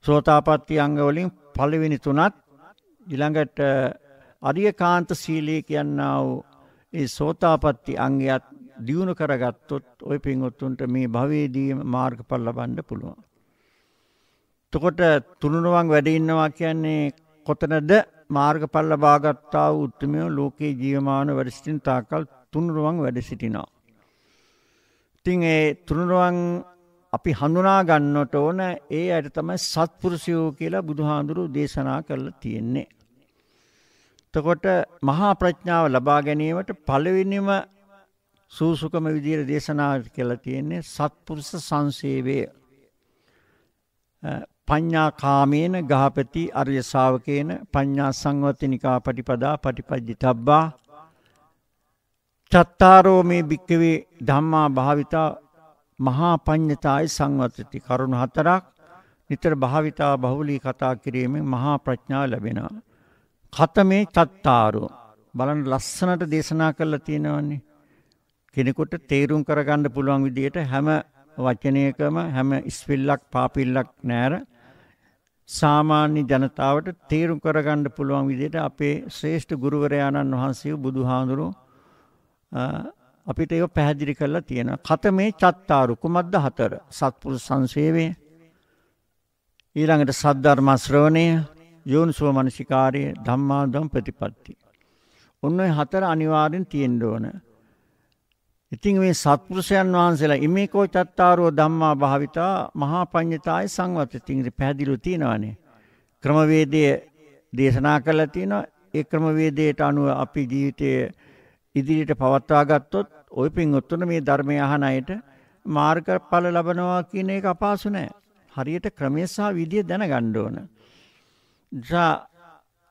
සෝතාපට්ටි අංග වලින් පළවෙනි තුනත් ඊළඟට අරියකාන්ත සීලයේ කියනා වූ ඒ සෝතාපට්ටි අංගයත් දියුණු කරගත්තොත් ওই පින්වත්තුන්ට මේ භවයේදී මාර්ගඵල ලබන්න පුළුවන්. එතකොට තුනුරුවන් වැඩ ඉන්නවා කියන්නේ කොතනද මාර්ගඵල ලබා ගත්තා වූ උත්මය ලෝකේ ජීවමාන වැඩ සිටින තාකල් තුනුරුවන් වැඩ සිටිනවා. ඉතින් ඒ තුනුරුවන් අපි හඳුනා ගන්නට ඕන ඒ අයට තමයි සත්පුරුෂයෝ කියලා බුදුහාඳුරු දේශනා කරලා තියෙන්නේ. එතකොට මහා ප්‍රඥාව ලබා ගැනීමට පළවෙනිම සූසුකම විදියට දේශනා කියලා තියෙන්නේ සත්පුරුෂ සංසේවය. පඤ්ඤාකාමේන ගහපති අරිය ශාවකේන පඤ්ඤා සංවතිනිකා පටිපදා පටිපජ්ජිතබ්බා චත්තාරෝ මේ භික්කවේ ධම්මා භාවිතා මහා පඤ්ඤතායි සංවත්ති කරුණු හතරක් නිතර භාවිතා බහුලී කතා කිරීමෙන් මහා ප්‍රඥා ලැබෙනවා කතමේ චත්තාරෝ බලන්න ලස්සනට දේශනා කරලා තියෙනවන්නේ කෙනෙකුට තේරුම් කරගන්න පුළුවන් විදිහට හැම වචනයකම හැම ඉස්විල්ලක් පාපිල්ලක් නැර සාමාන්‍ය ජනතාවට තේරුම් කරගන්න පුළුවන් විදිහට අපේ ශ්‍රේෂ්ඨ ගුරුවරයාණන් වහන්සේ බුදුහාඳුරු අපිට ඒක පැහැදිලි කරලා තියෙනවා. කතමේ චත්තාරු කුමද්ද හතර. සත්පුරුෂ සංසේවය ඊළඟට සද්ධර්ම ශ්‍රවණය, යෝනිසෝ මනසිකාර්ය, ධම්මාදම් ප්‍රතිපatti. ඔන්න ඔය හතර අනිවාර්යෙන් තියෙන්න ඕනේ. ඉතින් මේ සත්පුරුෂයන් වහන්සේලා ඉමේකෝ චත්තාරෝ ධම්මා භාවිතා මහා පඤ්ඤතාය සංවත්ත. ඉතින් ඉත පැහැදිලිව තියෙනවානේ. ක්‍රමවේදයේ දේශනා කරලා තියෙනවා. ඒ ක්‍රමවේදයට අනුව අපි ජීවිතයේ ඉදිරියට පවත්වා ගත්තොත් ওই පින්වත්තුන මේ ධර්මය අහන අයට මාර්ගඵල ලබනවා කියන එක අපහසු නෑ. හරියට ක්‍රමය සහ විදිය දැනගන්න ඕන.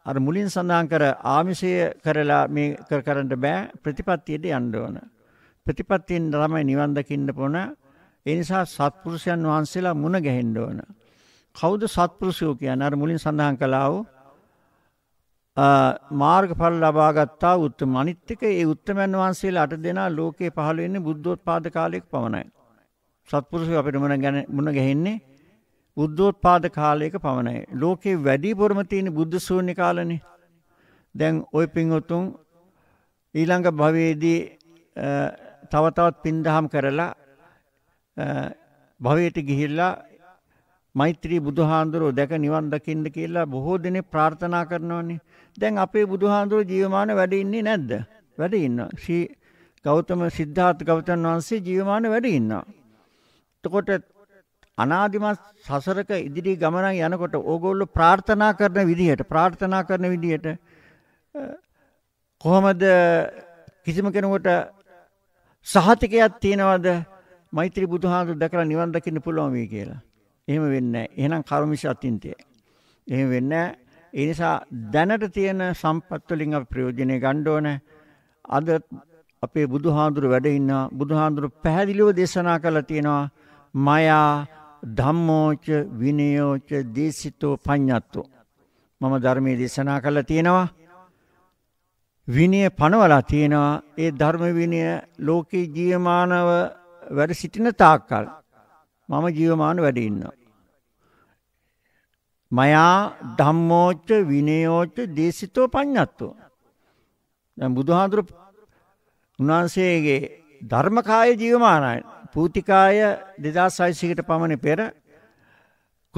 අර මුලින් සඳහන් කර ආමිෂය කරලා මේ කර කරන්න බෑ ප්‍රතිපත්තියට යන්න ඕන. ප්‍රතිපත්තියෙන් තමයි නිවන් දකින්න පොන. ඒ නිසා සත්පුරුෂයන් වහන්සේලා මුණ ගැහෙන්න ඕන. කවුද සත්පුරුෂයෝ කියන්නේ? අර මුලින් සඳහන් කළා වූ මාර්ගඵල ලබා ගත්තා උත්තම අනිත් එක ඒ උත්තමයන් වහන්සේලා අට දෙනා ලෝකේ පහළ වෙන්නේ බුද්ධෝත්පාද කාලයක පමණයි. සත්පුරුෂයෝ අපිට මුණ මුණ ගැහෙන්නේ බුද්ධෝත්පාද කාලයක පමණයි. ලෝකේ වැඩි පුරම තියෙන බුද්ධ ශූන්‍ය කාලනේ. දැන් ওই පින්වතුන් ඊළඟ භවයේදී තව තවත් පින්දහම් කරලා භවයට ගිහිල්ලා මෛත්‍රී බුදුහාඳුරෝ දැක නිවන් දකින්න කියලා බොහෝ දෙනෙක් ප්‍රාර්ථනා කරනවනේ. දැන් අපේ බුදුහාඳුරෝ ජීවමාන වැඩ ඉන්නේ නැද්ද? වැඩ ඉන්නවා. ශ්‍රී ගෞතම සිද්ධාර්ථ ගෞතම වහන්සේ ජීවමාන වැඩ ඉන්නවා. එතකොට අනාදිමත් සසරක ඉදිරි ගමනක් යනකොට ඕගොල්ලෝ ප්‍රාර්ථනා කරන විදිහට ප්‍රාර්ථනා කරන විදිහට කොහොමද කිසිම කෙනෙකුට සහතිකයක් තියනවාද මෛත්‍රී බුදුහාමුදුර දැකලා නිවන් දකින්න පුළුවන් වෙයි කියලා. එහෙම වෙන්නේ නැහැ. එහෙනම් කර්මිෂ අතින්තය. එහෙම වෙන්නේ නැහැ. ඒ නිසා දැනට තියෙන සම්පත් වලින් අපි ප්‍රයෝජනෙ ගන්න ඕන. අද අපේ බුදුහාඳුර වැඩ ඉන්නවා. බුදුහාඳුර පැහැදිලිව දේශනා කළා තියෙනවා. මයා ධම්මෝච විනයෝච දේසිතෝ පඤ්ඤත්තෝ. මම ධර්මයේ දේශනා කළා තියෙනවා. විනය පනවලා තියෙනවා ඒ ධර්ම විනය ලෝකේ ජීවමානව වැඩ සිටින තාක්කල් මම ජීවමාන වැඩ ඉන්නවා මයා ධම්මෝච්ච විනයෝච්ච දේශිතෝ පඤ්ඤත්තෝ දැන් බුදුහාඳුර උන්වහන්සේගේ ධර්මකාය ජීවමානයි පූතිකාය 2600කට පමණ පෙර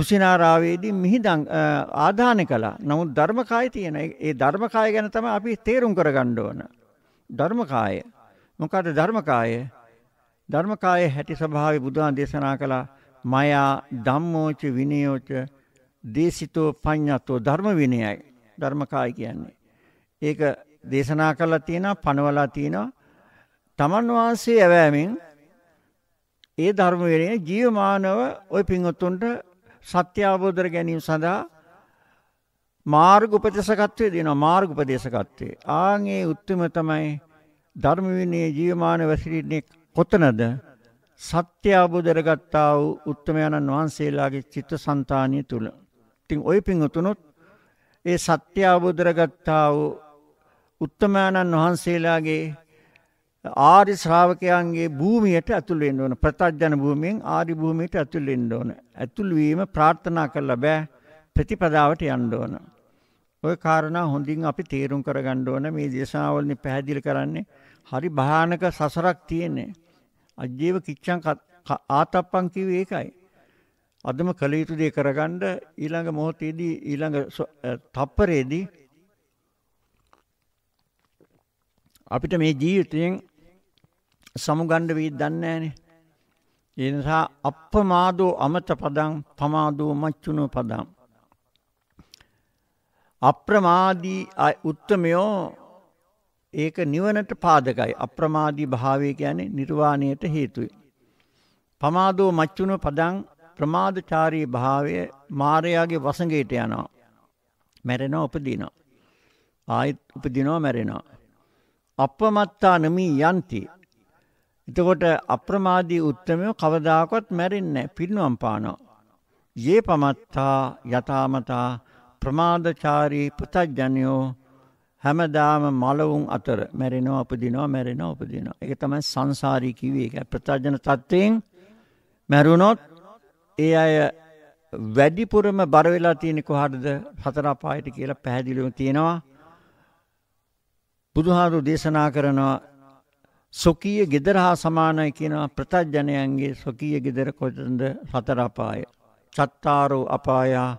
කුසිනාරාවේදී මිහිදන් ආදාන කළා. නමුත් ධර්මකාය තියෙන. ඒ ධර්මකාය ගැන තමයි අපි තේරුම් කරගන්න ඕන. ධර්මකාය. මොකද ධර්මකාය ධර්මකාය හැටි ස්වභාවය බුදුන් දේශනා කළා. මයා ධම්මෝච විනයෝච දේශිතෝ පඤ්ඤාතෝ ධර්ම විනයයි. ධර්මකාය කියන්නේ. ඒක දේශනා කළා තියෙනවා, පනවලා තියෙනවා. තමන් වහන්සේ ඇවෑමෙන් ඒ ධර්ම විනය ජීවමානව ওই පින්වත්තුන්ට සත්‍ය අවබෝධ ගැනීම සඳහා මාර්ග උපදේශකත්වයේ දෙනවා මාර්ග උපදේශකත්වයේ. ආන් ඒ උත්තරම තමයි ධර්ම විනය ජීවමාන වැසිරින්නේ කොතනද? සත්‍ය අවබෝධ කරගත්තා වූ උත්තරමයන්න් වහන්සේලාගේ චිත්තසංතානිය තුල. ඉතින් ওই පින් උතුනොත් ඒ සත්‍ය අවබෝධ කරගත්තා වූ උත්තරමයන්න් වහන්සේලාගේ ආරි ශ්‍රාවකයන්ගේ භූමියට ඇතුල් වෙන්න ඕන. ප්‍රත්‍යඥ භූමියෙන් ආරි භූමියට ඇතුල් වෙන්න ඕන. ඇතුල් වීම ප්‍රාර්ථනා කරලා බෑ ප්‍රතිපදාවට යන්න ඕන. ওই කාරණා හොඳින් අපි තේරුම් කරගන්න ඕන මේ දේශනාවලනේ පැහැදිලි කරන්නේ. හරි භයානක සසරක් තියෙන්නේ. අජීව කිච්ඡං ආතප්පං කිව්වේ ඒකයි. අදම කල යුතු දේ කරගන්න ඊළඟ මොහොතේදී ඊළඟ තප්පරේදී අපිට මේ ජීවිතයෙන් සමුගණ්ඩ වී දන්නේ නැහැ. ඒ නිසා අප්පමාදෝ අමත පදං පමාදෝ මච්චුනෝ පදං. අප්‍රමාදී උත්තමයෝ ඒක නිවනට පාදකයි. අප්‍රමාදී භාවය කියන්නේ නිර්වාණයට හේතුයි. පමාදෝ මච්චුනෝ පදං ප්‍රමාදචාරී භාවය මායාවේ වසඟයට යනවා. මැරෙනවා උපදිනවා. ආයෙත් උපදිනවා මැරෙනවා. අපමත්තා නමි යන්ති එතකොට අප්‍රමාදී උත්තමය කවදාකවත් මැරෙන්නේ නැහැ. පිරිනවම් පානවා. යේ පමත්තා යථාමතා ප්‍රමාදචාරී පුතඥයෝ හැමදාම මලවුන් අතර මැරෙනවා උපදිනවා මැරෙනවා උපදිනවා. ඒක තමයි සංසාරී කිවි එක. ප්‍රත්‍යඥ තත්ත්වයෙන් මැරුණොත් ඒ අය වැඩිපුරම බර වෙලා තියෙන්නේ කොහටද? හතර අපායට කියලා පැහැදිලිවම තියෙනවා. බුදුහාරු දේශනා කරනවා සොකීය ගෙදර හා සමානයි කියනවා ප්‍රතඥයන්ගේ සොකීය ගෙදර කොතනද සතර අපාය. චත්තාරෝ අපායා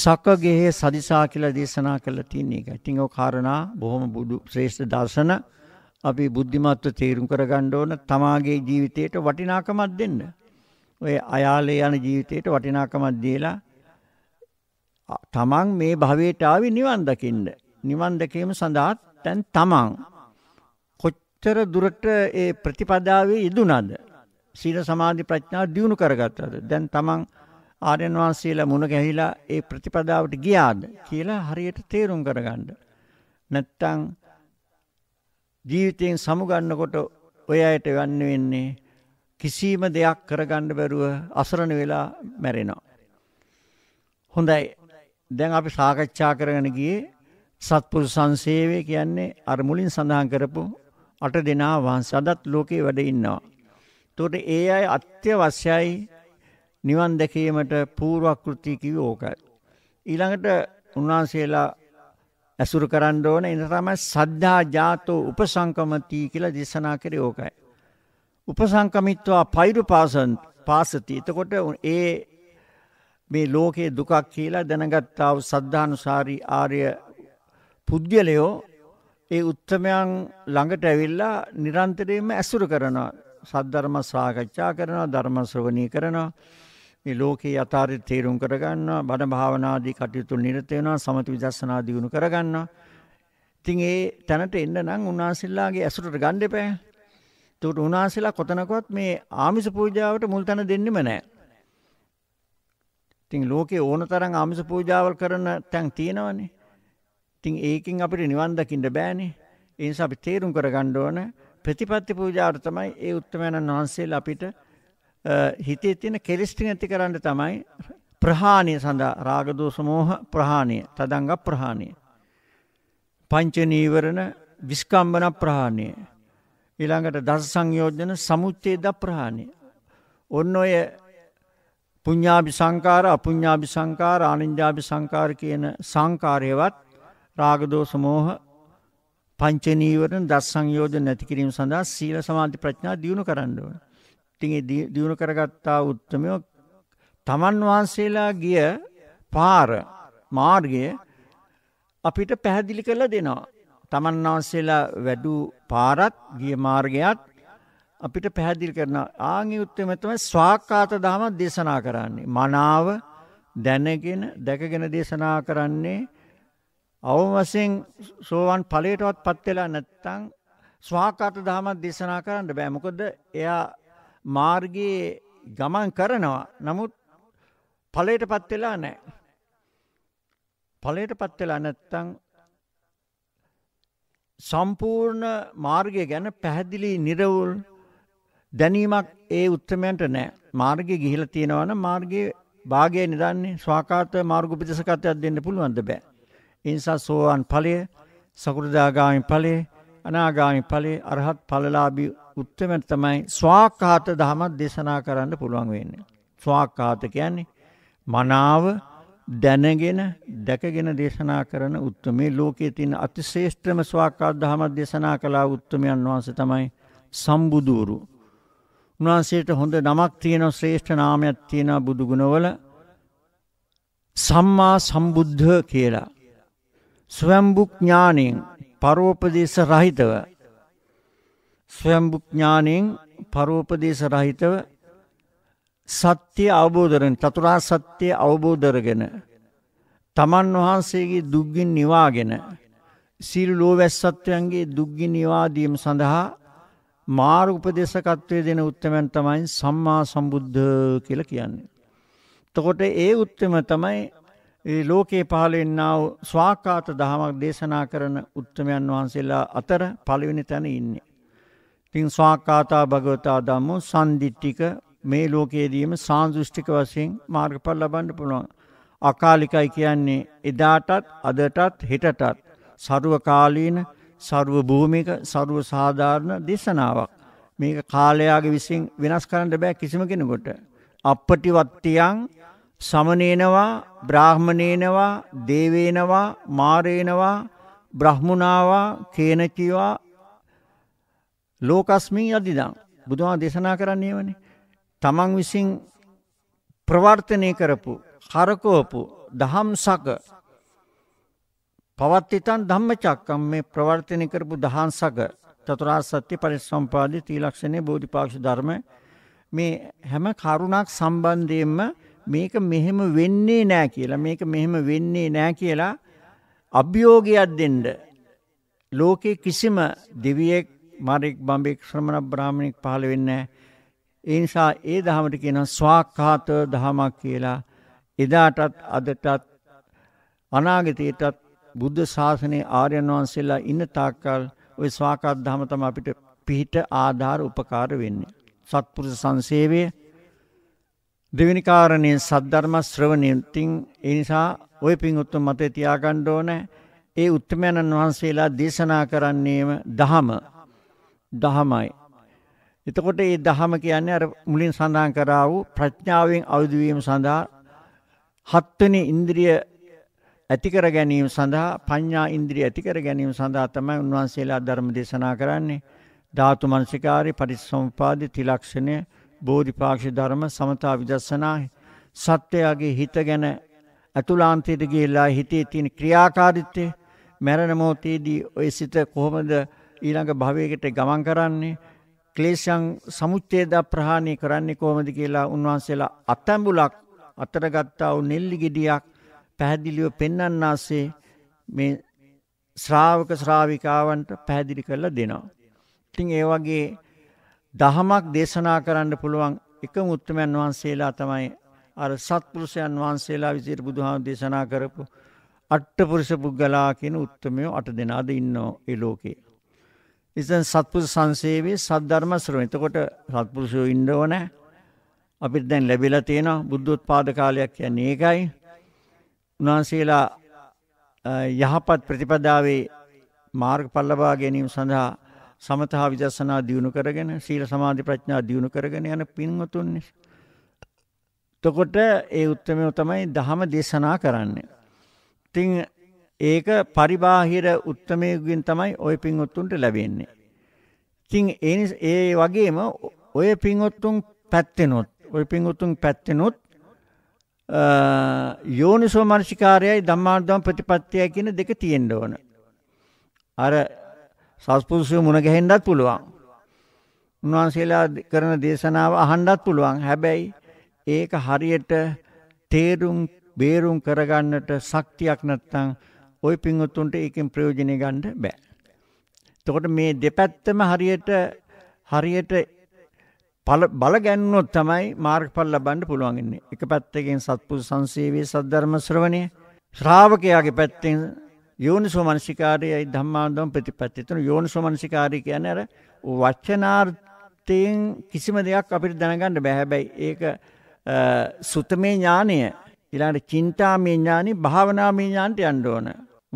සකගෙහේ සදිසා කියලා දේශනා කළා තියෙන එක. ඉතින් ඔය කාරණා බොහොම බුදු ශ්‍රේෂ්ඨ දර්ශන අපි බුද්ධිමත්ව තේරුම් කරගන්න ඕන තමාගේ ජීවිතයට වටිනාකමක් දෙන්න. ඔය අයාලේ යන ජීවිතයට වටිනාකමක් දීලා තමන් මේ භවයට ආවි නිවන් දකින්න. නිවන් දැකීම සඳහා දැන් තමන් කොච්චර දුරට ඒ ප්‍රතිපදාවේ යෙදුනද? සීල සමාධි ප්‍රඥා දියුණු කරගත්තද? දැන් තමන් ආර්යයන් වහන්සේලා මුණ ගැහිලා ඒ ප්‍රතිපදාවට ගියාද කියලා හරියට තේරුම් කරගන්න. නැත්තම් ජීවිතයෙන් සමුගන්නකොට ඔය අයට යන්න වෙන්නේ කිසිම දෙයක් කරගන්න බැරුව අසරණ වෙලා මැරෙනවා. හොඳයි. දැන් අපි සාකච්ඡා කරගෙන ගියේ සත්පුරුෂ සංසේවය කියන්නේ අර මුලින් සඳහන් කරපු අට දෙනා වහන්සේ අදත් ලෝකේ වැඩ ඉන්නවා. එතකොට ඒ අය අත්‍යවශ්‍යයි නිවන් දැකීමට පූර්වක්‍ෘති කිව්ව ඕකයි. ඊළඟට උන්වහන්සේලා ඇසුරු කරන්න ඕන ඒ තමයි සද්ධා ජාතෝ උපසංකමති කියලා දේශනා කරේ ඕකයි. උපසංකමිත්වා පෛරුපාසන් පාසති. එතකොට ඒ මේ ලෝකේ දුකක් කියලා දැනගත්තා වූ සද්ධානුසාරී ආර්ය පුද්ගලයෝ ඒ උත්තරමයන් ළඟට ඇවිල්ලා නිරන්තරයෙන්ම ඇසුරු කරනවා. සද්ධර්ම සාකච්ඡා කරනවා, ධර්ම ශ්‍රවණී කරනවා. මේ ලෝකේ යථාර්ථය තේරුම් කරගන්නවා, බණ භාවනාදී කටයුතු නිරත වෙනවා, සමති විදර්ශනා දියුණු කරගන්නවා. ඉතින් ඒ තැනට එන්න නම් උන්වහන්සේලාගේ ඇසුරට ගන්න එපා. ඒකට උන්වහන්සේලා කොතනකවත් මේ ආමිෂ පූජාවට මුල් තැන දෙන්නෙම නැහැ. ඉතින් ලෝකේ ඕන තරම් ආමිෂ පූජාවල් කරන තැන් තියෙනවනේ. ඉතින් ඒකෙන් අපිට නිවන් දකින්න බෑනේ. ඒ නිසා අපි තේරුම් කරගන්න ඕන ප්‍රතිපත්ති පූජාවට තමයි ඒ උත්තරමයන්න් වහන්සේලා අපිට හිතේ තියෙන කෙලෙස් ටික නැති කරන්න තමයි ප්‍රහාණය සඳහා රාග දෝෂ මොහ ප්‍රහාණය, තදංග ප්‍රහාණය. පංච නීවරණ විස්කම්බන ප්‍රහාණය. ඊළඟට දස සංයෝජන සමුච්ඡේද ප්‍රහාණය. ඔන්න ඔය පුඤ්ඤාභි සංකාර, අපුඤ්ඤාභි සංකාර, ආනින්ජාභි සංකාර කියන සංකාරයවත් රාග දෝෂ මෝහ පංච නීවරණ දස් සංයෝජන නැති කිරීම සඳහා සීල සමාධි ප්‍රඥා දියුණු කරන්න ඕන. ඉතින් ඒ දියුණු කරගත්තා උත්මයෝ තමන් වහන්සේලා ගිය පාර මාර්ගය අපිට පැහැදිලි කරලා දෙනවා. තමන් වහන්සේලා වැඩූ පාරත් ගිය මාර්ගයත් අපිට පැහැදිලි කරන ආන්ගේ උත්මය තමයි ස්වාකාත දහම දේශනා කරන්නේ. මනාව දැනගෙන දැකගෙන දේශනා කරන්නේ අවම වශයෙන් සෝවන් ඵලයටවත්පත් වෙලා නැත්නම් ස්වාකාත ධහම දේශනා කරන්න බෑ. මොකද එයා මාර්ගයේ ගමන් කරනවා. නමුත් ඵලයටපත් වෙලා නැහැ. ඵලයටපත් වෙලා නැත්නම් සම්පූර්ණ මාර්ගය ගැන පැහැදිලි නිර්වෘල් දැනීමක් ඒ උත්තරමයන්ට නැහැ. මාර්ගය ගිහිලා තියෙනවා නම් මාර්ගයේ භාගය නිරන්නේ ස්වාකාත මාර්ග උපදේශකත්වයක් දෙන්න පුළුවන්ද බෑ. ඉන්සා සෝවාන් ඵලය, සකෘදාගාමි ඵලය, අනාගාමි ඵලය, අරහත් ඵලලාභී උත්තරමෙන් තමයි ස්වාක්ඛාත ධම දේශනා කරන්න පුළුවන් වෙන්නේ. ස්වාක්ඛාත කියන්නේ මනාව දැනගෙන දැකගෙන දේශනා කරන උත්මේ ලෝකයේ තියෙන අතිශේෂ්ඨම ස්වාක්ඛාත ධම දේශනා කළා උත්මයන් වහන්සේ තමයි සම්බුදුරු. උන්වහන්සේට හොඳ නමක් තියෙන ශ්‍රේෂ්ඨ නාමයක් තියෙන බුදු ගුණවල සම්මා සම්බුද්ධ කියලා. ස්වයම්බුඥාණයෙන් පරෝපදේශ රහිතව ස්වයම්බුඥාණයෙන් පරෝපදේශ රහිතව සත්‍ය අවබෝධ කරගෙන චතුරාර්ය සත්‍ය අවබෝධ කරගෙන තමන් වහන්සේගේ දුක්ගින් නිවාගෙන සීළු ලෝවැස්සත්වයන්ගේ දුක්ගින් නිවාදීම සඳහා මාර්ග උපදේශකත්වයේ දෙන උත්තරයන් තමයි සම්මා සම්බුද්ධ කියලා කියන්නේ. එතකොට ඒ උත්තරම තමයි ඒ ලෝකේ පහළ වෙන්නා වූ ස්වාකාත දහමක් දේශනා කරන උත්තමයන් වහන්සේලා අතර පළවෙනි තැන ඉන්නේ. ඉතින් ස්වාකාතා භගවතා ධම්මෝ සම්දිට්ඨික මේ ලෝකයේදීම සාන්දෘෂ්ටික වශයෙන් මාර්ගඵල ලබන්න පුළුවන්. අකාලිකයි කියන්නේ එදාටත් අදටත් හෙටටත් ਸਰවකාලීන ਸਰව භූමික ਸਰව සාධාරණ දේශනාවක්. මේක කාලයාගේ විසින් වෙනස් කරන්න බෑ කිසිම කෙනෙකුට. අපපටිවත්තියන් සමනේනවා බ්‍රාහ්මණේනවා දේවේනවා මාරේනවා බ්‍රහ්මුණාවා කේනචීවා ලෝකස්මින් අධිදං බුදුහා දේශනා කරන්නේ වනේ තමන් විසින් ප්‍රවර්තනය කරපු හරකෝපු දහම් සක පවත්තිතන් ධම්මචක්කම් මේ ප්‍රවර්තනය කරපු දහම් සක චතුරාර්ය සත්‍ය පරිසම්පාදේ තීලක්ෂණේ බෝධිපාක්ෂ ධර්ම මේ හැම කරුණක් සම්බන්ධයෙන්ම මේක මෙහෙම වෙන්නේ නෑ කියලා මේක මෙහෙම වෙන්නේ නෑ කියලා අභියෝගයක් දෙන්න ලෝකේ කිසිම දෙවියෙක් මාරෙක් බඹෙක් ශ්‍රමණ බ්‍රාහමණෙක් පහළ වෙන්නේ ඒ නිසා ඒ ධහමට කියනවා ස්වාක්ඛාත ධහමක් කියලා එදාටත් අදටත් අනාගතයටත් බුද්ධ ශාසනයේ ආර්යයන් වහන්සේලා ඉන්න තාක්කල් ওই ස්වාක්ඛාත ධහම තමයි අපිට පිහිට ආධාර උපකාර වෙන්නේ සත්පුරුෂ සංසේවයේ දෙවෙනි කාරණේ සද්ධර්ම ශ්‍රවණයෙන් ඒ නිසා ওই පිං උතුම් මතේ තියාගන්න ඕනේ. ඒ උත්තරමයන්න් වහන්සේලා දේශනා කරන්නේම දහම. දහමයි. එතකොට මේ දහම කියන්නේ අර මුලින් සඳහන් කරා වූ ප්‍රඥාවෙන් අවදි වීම සඳහා හත්වෙනි ඉන්ද්‍රිය ඇති කර ගැනීම සඳහා පඤ්ඤා ඉන්ද්‍රිය ඇති කර ගැනීම සඳහා තමයි උන්වහන්සේලා ධර්ම දේශනා කරන්නේ. ධාතු මනසිකාරේ පරිසම්පාදේ තිලක්ෂණය බෝධිපාක්ෂ ධර්ම සමතා විදස්සනා සත්‍යයාගේ හිත ගැන ඇතුලාන්තයට ගිහිල්ලා හිතේ තියෙන ක්‍රියාකාරීත්වය මරණ මොහොතේදී ඔය සිත කොහොමද ඊළඟ භවයකට ගමන් කරන්නේ ක්ලේශයන් සමුච්ඡේද ප්‍රහාණය කරන්නේ කොහොමද කියලා උන්වහන්සේලා අතඹුලක් අතර ගත්තා වූ නෙල්ලි ගෙඩියක් පැහැදිලිව පෙන්වන්නාසේ මේ ශ්‍රාවක ශ්‍රාවිකාවන්ට පැහැදිලි කරලා දෙනවා. ඉතින් ඒ වගේ දහමක් දේශනා කරන්න පුළුවන් එකම උත්තමයන් වහන්සේලා තමයි අර සත්පුරුෂයන් වහන්සේලා විසිර බුදුහාම දේශනා කරපු අට්ඨපුරුෂ පුද්ගලයා කියන උත්තමයෝ අට දෙනාද ඉන්නෝ ඒ ලෝකේ. ඉතින් සත්පුරුෂ සංසේවේ සද්ධර්ම ශ්‍රවණය. එතකොට සත්පුරුෂයෝ ඉන්න ඕනේ. අපිට දැන් ලැබිලා තියෙනවා බුද්ධෝත්පාද කාලයක් කියන්නේ ඒකයි. උන්වහන්සේලා යහපත් ප්‍රතිපදාවේ මාර්ගඵල ලබා ගැනීම සඳහා සමතහා විදර්ශනා දියුණු කරගෙන සීල සමාධි ප්‍රඥා දියුණු කරගෙන යන පින්වතුන් නිසා. එතකොට ඒ උත්මය තමයි ධහම දේශනා කරන්නේ. ඉතින් ඒක පරිබාහිර උත්මයෙන් තමයි ওই පින්වත්තුන්ට ලැබෙන්නේ. ඉතින් ඒ ඒ වගේම ওই පින්වත්තුන් පැත්තෙනොත් ওই පින්වත්තුන් පැත්තෙනොත් යෝනිසෝ මනසිකාරයයි ධම්මානුධම් ප්‍රතිපත්තියයි කියන දෙක තියෙන්න ඕන. අර සස්පුරුෂය මුණ ගැහෙන්නත් පුළුවන්. උන්වහන්සේලා කරන දේශනාව අහන්නත් පුළුවන්. හැබැයි ඒක හරියට තේරුම් බේරුම් කරගන්නට ශක්තියක් නැත්නම් ওই පිංගුතුන්ට ඒකෙන් ප්‍රයෝජනෙ ගන්න බෑ. එතකොට මේ දෙපැත්තම හරියට හරියට බල ගැන්වුවොත් තමයි මාර්ගඵල ලබන්න පුළුවන් ඉන්නේ. එක පැත්තකින් සත්පුරුෂ සංසේවයේ සද්ධර්ම ශ්‍රවණය ශ්‍රාවකයාගේ පැත්තෙන් යෝනිසෝ මනසිකාරයයි ධම්මානුදම් ප්‍රතිපත්ති තුන යෝනිසෝ මනසිකාරය කියන්නේ අර වචනාර්ථයෙන් කිසිම දෙයක් අපිට දැනගන්න බෑ හැබැයි ඒක සුතමේ ඥානය ඊළඟට චින්තාමේ ඥානෙ භාවනාමේ ඥානට යන්න ඕන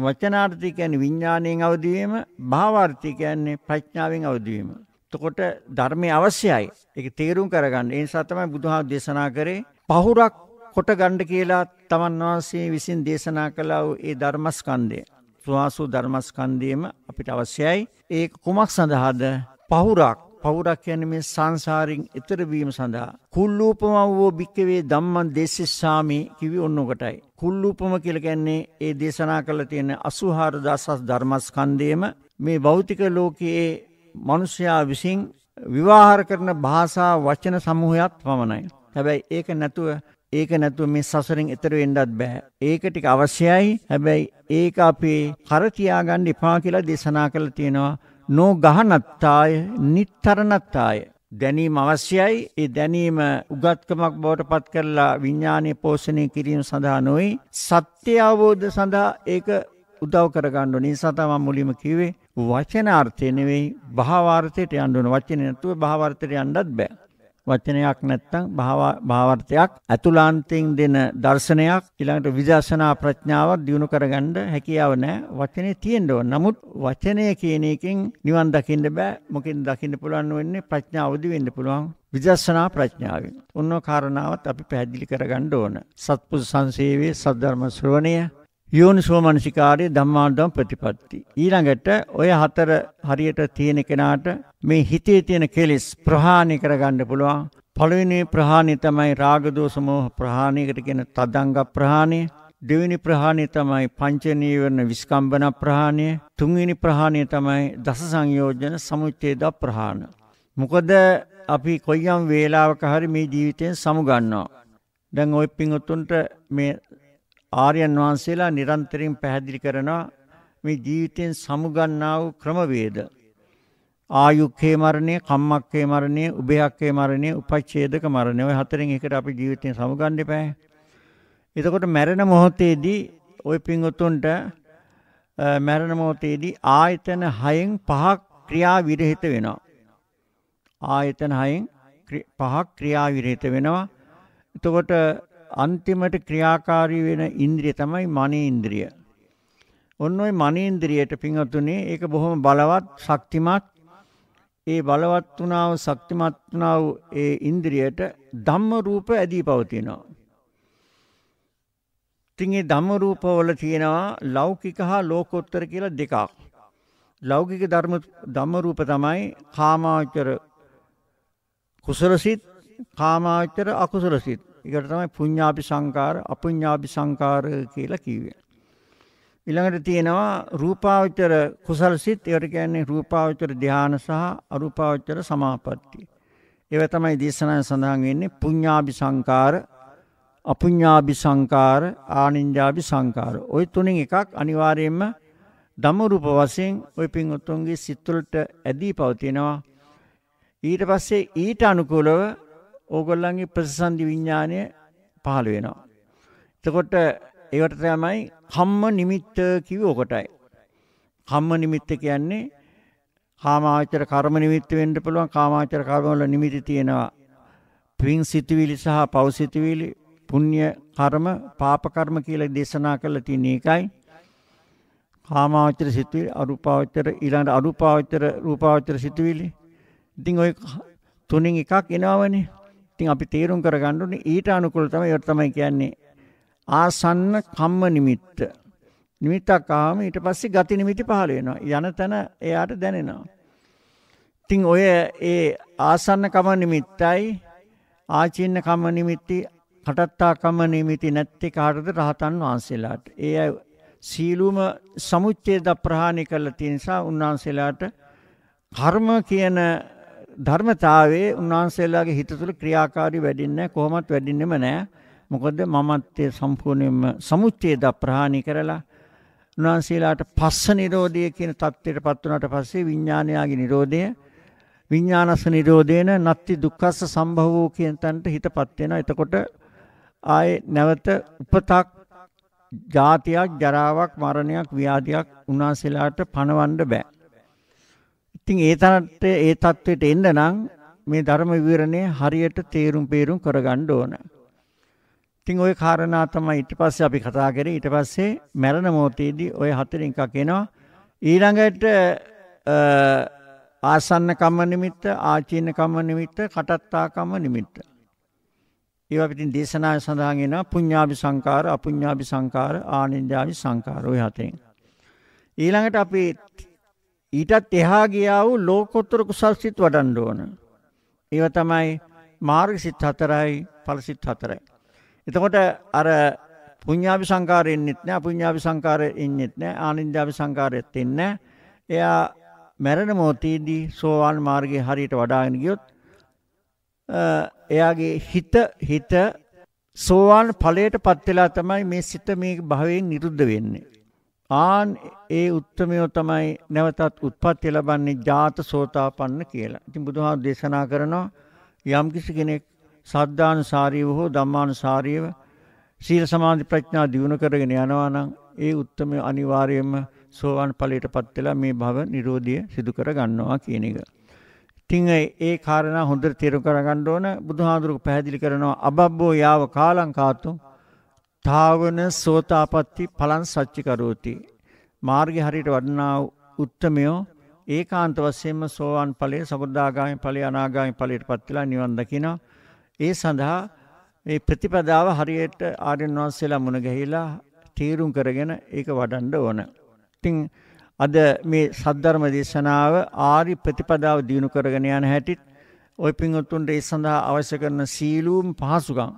වචනාර්ථය කියන්නේ විඥාණයෙන් අවදි වීම භාවාර්ථය කියන්නේ ප්‍රඥාවෙන් අවදි වීම එතකොට ධර්මයේ අවශ්‍යයි ඒක තේරුම් කරගන්න ඒ නිසා තමයි බුදුහාම දේශනා කරේ පහුරක් කොට ගන්න කියලා තමන් වහන්සේ විසින් දේශනා කළා වූ ඒ ධර්මස්කන්ධය තුවාසු ධර්මස්කන්දයම අපිට අවශ්‍යයි. ඒ කුමක් සඳහාද පහුරක් පවුරක් කියන්නේ මේ සංසාරින් ඈතර වීම සඳහා කුල්ලූපම වූ භික්කවේ ධම්මං දේශිස්සාමි කිවි ඔන්නකොටයි කුල්ලූපම කියලා කියන්නේ ඒ දේශනා කළ තියෙන 84000 ධර්මස්කන්ධයේම මේ භෞතික ලෝකයේ මිනිසයා විසින් විවාහාර කරන භාෂා වචන සමූහයක් පමණයි හැබැයි ඒක නැතුව ඒක නැතුව මේ සසරෙන් එතර වෙන්නත් බෑ. ඒක ටික අවශ්‍යයි. හැබැයි ඒක අපේ කර තියාගන්න එපා කියලා දේශනා කරලා තියෙනවා. නෝ ගහනත්තාය, නිත්තරණත්තාය. දැනීම අවශ්‍යයි. ඒ දැනීම උගත්කමක් බවට පත් කරලා විඥානය පෝෂණය කිරීම සඳහා නොයි. සත්‍ය අවබෝධ සඳහා ඒක උදව් කරගන්න ඕනේ. නිසා තමයි මුලින්ම කිව්වේ වචනාර්ථය නෙවෙයි භාවාර්ථයට යන්න ඕන. වචනේ නැතුව භාවාර්ථයට යන්නත් බෑ. වචනයක් නැත්නම් භාවාර්ථයක් අතුලාන්තයෙන් දෙන දර්ශනයක් ඊළඟට විදර්ශනා ප්‍රඥාවක් දිනු කරගන්න හැකියාව නැහැ වචනේ තියෙන්න ඕන. නමුත් වචනය කියන එකෙන් නිවන් දකින්න බෑ. මොකෙන් දකින්න පුළුවන් වෙන්නේ ප්‍රඥාවදි වෙන්න පුළුවන්. විදර්ශනා ප්‍රඥාවෙන්. ඔන්න කාරණාවත් අපි පැහැදිලි කරගන්න ඕන. සත්පුරුෂ සංසේවයේ සද්ධර්ම ශ්‍රවණය යෝනිසෝ මනසිකාරය ධම්මානුධම් ප්‍රතිපatti. ඊළඟට ඔය හතර හරියට තියෙන කෙනාට මේ හිතේ තියෙන කෙලෙස් ප්‍රහාණය කරගන්න පුළුවන්. පළවෙනි ප්‍රහාණය තමයි රාග දෝෂ මොහ ප්‍රහාණයකට කියන තදංග ප්‍රහාණය. දෙවෙනි ප්‍රහාණය තමයි පංච නීවරණ විස්කම්බන ප්‍රහාණය තුන්වෙනි ප්‍රහාණය තමයි දස සංයෝජන සමුච්ඡේද ප්‍රහාණ මොකද අපි කොයියම් වේලාවක හරි මේ ජීවිතයෙන් සමුගන්නවා දැන් ওই පිංගුතුන්ට මේ ආර්යයන් වහන්සේලා නිරන්තරයෙන් පැහැදිලි කරනවා මේ ජීවිතයෙන් සමුගන්නා වූ ක්‍රමවේද ආයුක්ඛේ මරණය, කම්මක්ඛේ මරණය, උභයක්ඛේ මරණය, උපච්ඡේදක මරණය. ওই හතරෙන් එකට අපි ජීවිතයෙන් සමුගන්න එපා. එතකොට මරණ මොහොතේදී ওই පිංගුතුන්ට මරණ මොහොතේදී ආයතන 6න් පහක් ක්‍රියා විරහිත වෙනවා. ආයතන 6න් පහක් ක්‍රියා විරහිත වෙනවා. එතකොට අන්තිමට ක්‍රියාකාරී වෙන ඉන්ද්‍රිය තමයි මනේන්ද්‍රිය. ඔන්න ඔය මනේන්ද්‍රියට පිංවතුනේ ඒක බොහොම බලවත් ශක්තිමත් ඒ බලවත් වුණා වූ ශක්තිමත් වුණා වූ ඒ ඉන්ද්‍රියට ධම්ම රූප ඇදී පවතිනවා. ඉතින් මේ ධම්ම රූපවල තියෙනවා ලෞකික හා ලෝකෝත්තර කියලා දෙකක්. ලෞකික ධර්ම ධම්ම රූප තමයි කාමාවචර කුසලසිත කාමාවචර අකුසලසිත ඒකට තමයි පුඤ්ඤාපි සංකාර අපුඤ්ඤාපි සංකාර කියලා කිව්වේ. ඊළඟට තියෙනවා රූපාවචර කුසලසිත ඒකට කියන්නේ රූපාවචර ධාන සහ අරූපාවචර සමාපatti. ඒවා තමයි දේශනාවේ සඳහන් වෙන්නේ පුඤ්ඤාපි සංකාර අපුඤ්ඤාපි සංකාර ආනිඤ්ඤාපි සංකාර. ওই තුනෙන් එකක් අනිවාර්යයෙන්ම ධම්ම රූප වශයෙන් ওই පින්වත්තුන්ගේ සිත් වලට ඇදී පවතිනවා. ඊට පස්සේ ඊට අනුකූලව ඕගොල්ලන්ගේ ප්‍රතිසන්දි විඥානය පහළ වෙනවා. එතකොට ඒකට තමයි කම්ම නිමිත්ත කිව්වේ ඔකටයි. කම්ම නිමිත්ත කියන්නේ කාමාචර කර්ම නිමිත්ත වෙන්න පුළුවන් කාමාචර කර්ම වල නිමිති තියෙනවා. පින් සිතුවිලි සහ පව් සිතුවිලි පුණ්‍ය කර්ම පාප කර්ම කියලා දේශනා කරලා තියෙන එකයි. කාමාවචර සිතුවිලි අරූපාවචර ඊළඟ අරූපාවචර රූපාවචර සිතුවිලි ඉතින් ওই තුනෙන් එකක් එනවනේ ඉතින් අපි තීරුම් කරගන්න ඕනේ ඊට අනුකූල තමයි ඒකට තමයි කියන්නේ ආසන්න කම්ම නිමිත්ත. නිමිත්තක් ආවම ඊට පස්සේ ගති නිමිති පහළ වෙනවා. යන තැන එයාට දැනෙනවා. ඉතින් ඔය ඒ ආසන්න කම නිමිත්තයි ආචින්න කම නිමිති කටත්තා කම නිමිති නැත්තේ කාටද රහතන් වහන්සේලාට. ඒ අය සීලුම සමුච්ඡේද ප්‍රහාණය කළ තියෙන නිසා උන්වහන්සේලාට කර්ම කියන ධර්මතාවයේ උන්වහන්සේලාගේ හිත තුළ ක්‍රියාකාරී වෙඩින්නේ කොහොමත් වෙඩින්නෙම නෑ. මොකද මමත්වයේ සම්පූර්ණයෙන්ම සමුච්ඡේද ප්‍රහාණය කරලා උන්වහන්සේලාට පස්ස නිරෝධය කියන தත්ත්වයට පත් වුණාට පස්සේ විඥානයාගේ නිරෝධය විඥානස නිරෝධේන නත්ති දුක්ඛස්ස සම්භවෝ කියන තැනට හිතපත් වෙනවා. එතකොට ආයේ නැවත උපතක් ජාතියක් ජරාවක් මරණයක් ව්‍යාධියක් උන්වහන්සේලාට පණවන්න බෑ. ඉතින් ඒ තරට ඒ தത്വෙට එන්න නම් මේ ධර්ම විවරණය හරියට තේරුම් බේරුම් කරගන්න ඕන. ඉතින් ওই කාරණා තමයි ඊට පස්සේ අපි කතා කරේ. ඊට පස්සේ මරණ මොහොතේදී ওই හතරෙන් එකක් එනවා. ඊළඟට ආසන්න කම්ම නිමිත්ත, ආචීන කම්ම නිමිත්ත, කටත්තා කම්ම නිමිත්ත. ඒවා පිටින් දේශනාය සඳහන් වෙනවා පුඤ්ඤාභි සංකාර, අපුඤ්ඤාභි සංකාර, ආනින්දාභි සංකාර ওই හතරෙන්. ඊළඟට අපි ඊටත් එහා ගියා වූ ලෝකෝත්තර කුසල් සිත් වඩන්න ඕන. ඒවා තමයි මාර්ග සිත් හතරයි, ඵල සිත් හතරයි. එතකොට අර පුඤ්ඤාවි සංකාරය ඉන්නෙත් නෑ, අපුඤ්ඤාවි සංකාරය ඉන්නෙත් නෑ, ආනින්ජාවි සංකාරයත් ඉන්නේ එයා මරණ මොහොතේදී සෝවාන් මාර්ගයේ හරියට වඩාගෙන ගියොත් එයාගේ හිත හිත සෝවාන් ඵලයටපත් වෙලා තමයි මේ සිත මේ භවයෙන් නිරුද්ධ වෙන්නේ. ආන් ඒ උත්තමයෝ තමයි නැවතත් උත්පත්ති ලබන්නේ ජාත සෝතාපන්න කියලා. ඉතින් බුදුහාම දේශනා කරනවා යම් කිසි කෙනෙක් සද්ධානුසාරීව හෝ ධම්මානුසාරීව සීල සමාධි ප්‍රඥා දියුණු කරගෙන යනවා නම් ඒ උත්තමය අනිවාර්යයෙන්ම සෝවාන් ඵලයටපත් වෙලා මේ භව නිරෝධිය සිදු කර ගන්නවා කියන එක. ඉතින් ඒ කාරණා හොඳට තේරුම් කරගන්න ඕන බුදුහාඳුරුක පැහැදිලි කරනවා අබබ්බෝ යාව කාලං කාතුම් තාවන සෝතාපට්ටි පලං සච්චිකරෝති මාර්ගය හරියට වඩනා උත්තමයෝ ඒකාන්ත වශයෙන්ම සෝවාන් ඵලයේ සබුද්ධාගාමී ඵලයේ අනාගාමී ඵලයටපත් වෙලා නිවන් දකිනවා ඒ සඳහා මේ ප්‍රතිපදාව හරියට ආර්යයන් වහන්සේලා මුණ ගැහිලා තීරුම් කරගෙන ඒක වඩන්න ඕන. ඉතින් අද මේ සද්ධර්ම දේශනාව ආරි ප්‍රතිපදාව දිනු කරගෙන යන හැටිත් ওই පින්වත්තුන්ට ඒ සඳහා අවශ්‍ය කරන සීලූම් පහසුකම්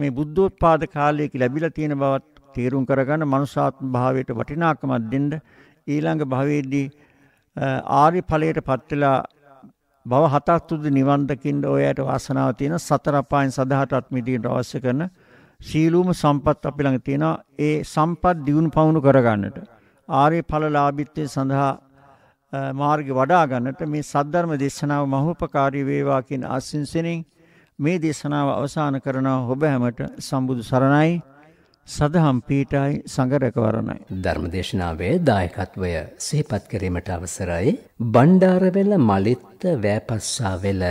මේ බුද්ධෝත්පාද කාලයේ ලැබිලා තියෙන බවත් තේරුම් කරගන්න මනුසාත්ම භාවයට වටිනාකමක් දෙන්න ඊළඟ භවයේදී ආර්ය ඵලයට පත් වෙලා භව හතක් තුදු නිවන් දකින්න ඔයයට වාසනාව තියෙන සතර පායන් සදාටත් මිදීට අවශ්‍ය කරන සීලූම සම්පත් අපි ළඟ තියෙනවා ඒ සම්පත් දියුණු පවුණු කරගන්නට ආර්ය ඵලලාභීත්වය සඳහා මාර්ගය වඩා ගන්නට මේ සද්ධර්ම දේශනාව මහෝපකාරී වේවා කියන ආශිංසනෙන් මේ දේශනාව අවසන් කරනවා ඔබ හැමට සම්බුදු සරණයි සදහම් පීඨයි සංඝ රැකවරණයි ධර්මදේශනාවේ දායකත්වය සිහිපත් කිරීමට අවසරයි බණ්ඩාරවෙල මලිත්ත වැපස්සාවෙල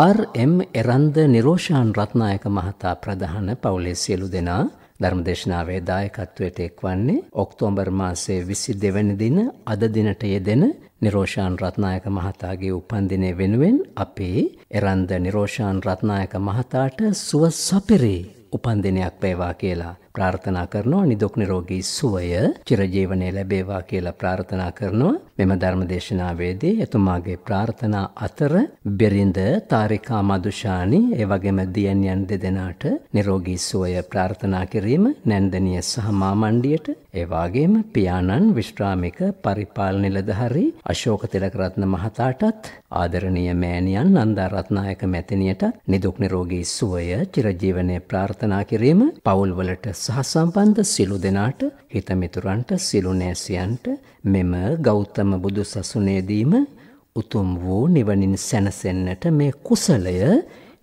ආර් එම් එරන්ද නිරෝෂාන් රත්නායක මහතා ප්‍රධාන පවුලේ සියලු දෙනා ධර්මදේශනාවේ දායකත්වයට එක්වන්නේ ඔක්තෝබර් මාසේ විසි දෙවැනි දින අද දිනට යෙදෙන නිරෝෂාන් රත්නායක මහතාගේ උපන්දිනය වෙනුවෙන් අපේ එරන්ද නිරෝෂාන් රත්නායක මහතාට සුව සපිරි උපන්දිනයක් වේවා කියලා ප්‍රාර්ථනා කරනවා නිදුක් නිරෝගී සුවය චිරජීවනයේ ලැබේවා කියලා ප්‍රාර්ථනා කරනවා. මෙම ධර්මදේශනාවේදී එතුමාගේ ප්‍රාර්ථනා අතර බෙරිඳ තාරිකා මදුෂානි ඒ වගේම දියණියන් දෙදෙනාට නිරෝගී සුවය ප්‍රාර්ථනා කිරීම නැන්දනිය සහ මාමණ්ඩියට ඒ වගේම පියාණන් විශ්‍රාමික පරිපාලන නිලධාරී අශෝක තිලකරත්න මහතාටත් ආදරණීය මෑණියන් නන්දා රත්නායක මැතිණියට නිදුක් නිරෝගී සුවය චිරජීවනයේ ප්‍රාර්ථනා කිරීම පවුල්වලට සහසම්බන්ධ සිලු දෙනාට හිතමිතුරන්ට සිලු නෑසියන්ට මෙම ගෞතම බුදු සසුනේදීම උතුම් වූ නිවනින් සැනසෙන්නට මේ කුසලය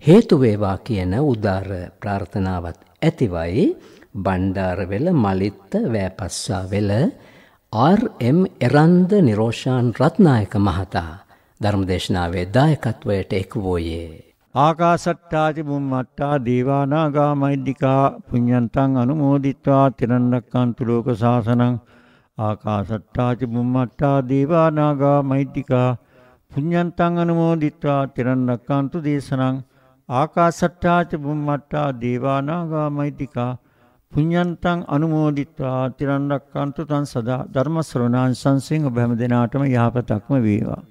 හේතුවේවා කියන උදාර ප්‍රාර්ථනාවත් ඇතිවයි බණ්ඩාරවෙල මලිත්ත වෑපස්සා වෙල ආරම් එරන්ද නිරෝෂාන් රත්නායක මහතා ධර්මදේශනාවේ දායකත්වයට එක් වෝයේ. ආකාසට්ටාච බුම්මට්ටා දේවානාගා මෛද්దికා පුඤ්ඤන්තං අනුමෝදිත්වා තිරණක්කාන්තු ලෝක සාසනං ආකාසට්ටාච බුම්මට්ටා දේවානාගා මෛද්దికා පුඤ්ඤන්තං අනුමෝදිත්වා තිරණක්කාන්තු දේශනං ආකාසට්ටාච බුම්මට්ටා දේවානාගා මෛද්దికා පුඤ්ඤන්තං අනුමෝදිත්වා තිරණක්කාන්තු තං සදා ධර්ම ශ්‍රවණාං සංසෙන් ඔබ හැම දිනාටම යහපතක්ම වේවා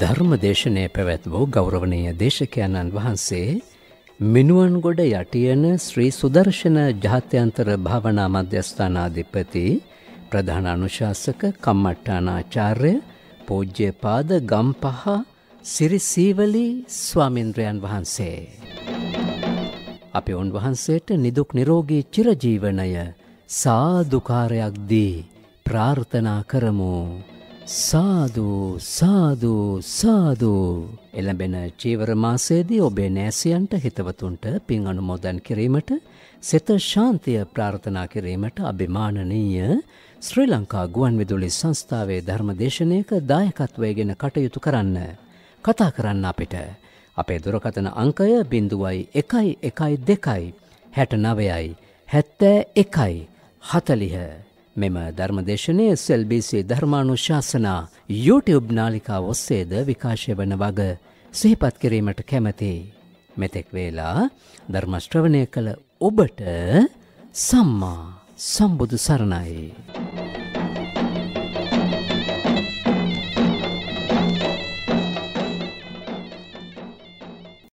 ධර්ම දේශනය පැවැත් වූ ගෞරවනය දේශකයණන් වහන්සේ මිනුවන්ගොඩ යටියන ශ්‍රී සුදර්ශන ජාත්‍යන්තර භාවනා මධ්‍යස්ථානාධිපති ප්‍රධාන අනුශාසක කම්මට්ටානාචාර්ය පෝජ්‍ය පාද ගම්පහ සිරිසීවලි ස්වාමින්ද්‍රයන් වහන්සේ. අපි උන්වහන්සේට නිදුක් නිරෝගී චිරජීවනය සාධකාරයක් දී ප්‍රාර්ථනා කරමු. සාදු සාදු සාදු එළඹෙන චීවර මාසයේදී ඔබේ නෑසියන්ට හිතවතුන්ට පින් අනුමෝදන් කිරීමට සිත ශාන්තිය ප්‍රාර්ථනා කිරීමට අභිමානනීය ශ්‍රී ලංකා ගුවන්විදුලි සංස්ථාවේ ධර්මදේශනයක දායකත්වයගෙන කටයුතු කරන්න කතා කරන්න අපිට අපේ දුරකථන අංකය බිඳුවයි එකයි එකයි දෙකයි හැට නවයයි හැත්තෑ එකයි හතලිහ මෙම ධර්මදේශනය සෙල්බිසි ධර්මාණු ශාසනා YouTube නාලිකා ඔස්සේද විකාශය වන වග සහිපත් කිරීමට කැමති. මෙතෙක් වේලා ධර්මශ්‍රවණය කළ ඔබට සම්මා සම්බුදු සරණයි.